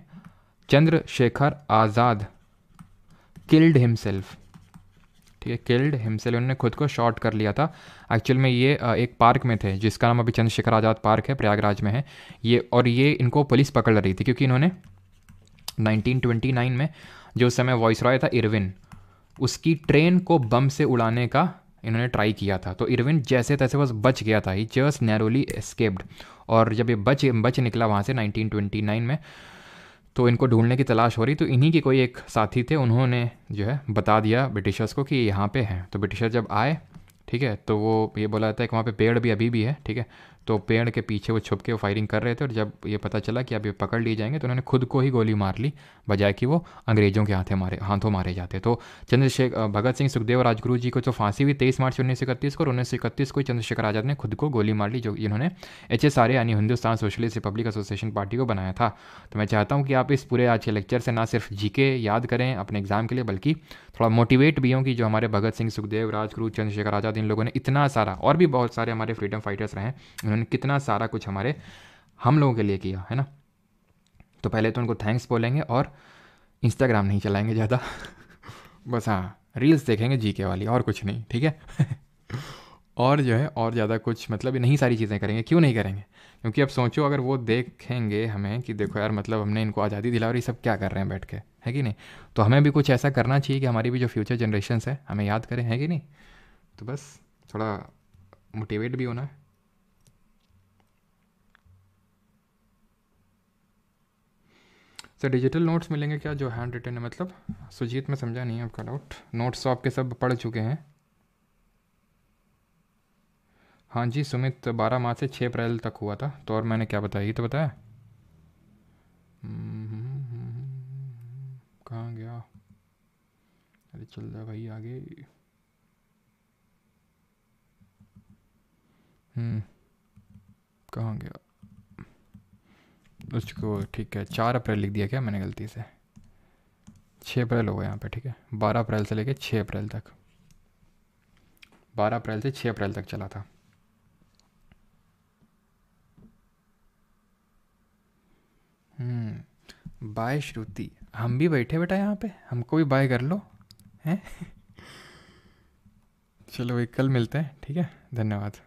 चंद्रशेखर आज़ाद किल्ड हिमसेल्फ ठीक है किल्ड हिमसेल्फ उन्होंने खुद को शॉट कर लिया था एक्चुअल में ये एक पार्क में थे जिसका नाम अभी चंद्रशेखर आज़ाद पार्क है प्रयागराज में है ये और ये इनको पुलिस पकड़ रही थी क्योंकि इन्होंने 1929 में जो समय वॉइस रॉय था इरविन उसकी ट्रेन को बम से उड़ाने का इन्होंने ट्राई किया था तो इरविन जैसे तैसे बस बच गया था ही जस्ट नैरोली एस्केप्ड और जब ये बच बच निकला वहाँ से 1929 में तो इनको ढूंढने की तलाश हो रही तो इन्हीं के कोई एक साथी थे उन्होंने जो है बता दिया ब्रिटिशर्स को कि यहाँ पे हैं तो ब्रिटिशर जब आए ठीक है तो वो ये बोला जाता है कि वहाँ पे पेड़ भी अभी भी है ठीक है तो पेड़ के पीछे वो छुप के फायरिंग कर रहे थे और जब ये पता चला कि अब ये पकड़ लिए जाएंगे तो उन्होंने खुद को ही गोली मार ली बजाय कि वो अंग्रेजों के हाथे मारे हाथों मारे जाते तो चंद्रशेखर भगत सिंह सुखदेव राजगुरु जी को तो फांसी हुई तेईस मार्च उन्नीस सौ इकतीस को और उन्नीस सौ इकतीस को चंद्रशेखर आज़ाद ने खुद को गोली मार ली जो इन्होंने एच एस आर यानी Hindustan Socialist Republic Association party को बनाया था तो मैं चाहता हूँ कि आप इस पूरे आज के लेक्चर से ना सिर्फ जी के याद करें अपने एग्ज़ाम के लिए बल्कि थोड़ा मोटिवेट भी हों कि जो हमारे भगत सिंह सुखदेव राजगुरु चंद्रशेखर आज़ाद इन लोगों ने इतना सारा और भी बहुत सारे हमारे फ्रीडम फाइटर्स रहे हैं उन्होंने कितना सारा कुछ हमारे हम लोगों के लिए किया है ना तो पहले तो उनको थैंक्स बोलेंगे और इंस्टाग्राम नहीं चलाएंगे ज़्यादा बस हाँ रील्स देखेंगे जी वाली और कुछ नहीं ठीक है और जो है और ज़्यादा कुछ मतलब नहीं सारी चीज़ें करेंगे क्यों नहीं करेंगे क्योंकि अब सोचो अगर वो देखेंगे हमें कि देखो यार मतलब हमने इनको आज़ादी दिला और ये सब क्या कर रहे हैं बैठ के है कि नहीं तो हमें भी कुछ ऐसा करना चाहिए कि हमारी भी जो फ्यूचर जनरेशन है हमें याद करें है कि नहीं तो बस थोड़ा मोटिवेट भी होना है सर डिजिटल नोट्स मिलेंगे क्या जो हैंड रिटन है मतलब सुजीत में समझा नहीं है आपका डाउट नोट्स तो आपके सब पढ़ चुके हैं हाँ जी सुमित बारह मार्च से छः अप्रैल तक हुआ था तो और मैंने क्या बताया ये तो बताया हम्म, हम्म, हम्म, कहाँ गया अरे चल रहा भाई आगे कहाँ गया उसको ठीक है चार अप्रैल लिख दिया क्या मैंने गलती से छः अप्रैल होगा यहाँ पे ठीक है बारह अप्रैल से लेके छः अप्रैल तक बारह अप्रैल से छः अप्रैल तक चला था हम्म, बाय श्रुति हम भी बैठे बेटा यहाँ पे हमको भी बाय कर लो हैं चलो भाई कल मिलते हैं ठीक है धन्यवाद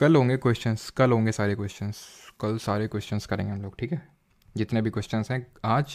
कल होंगे क्वेश्चंस कल होंगे सारे क्वेश्चंस कल सारे क्वेश्चंस करेंगे हम लोग ठीक है जितने भी क्वेश्चंस हैं आज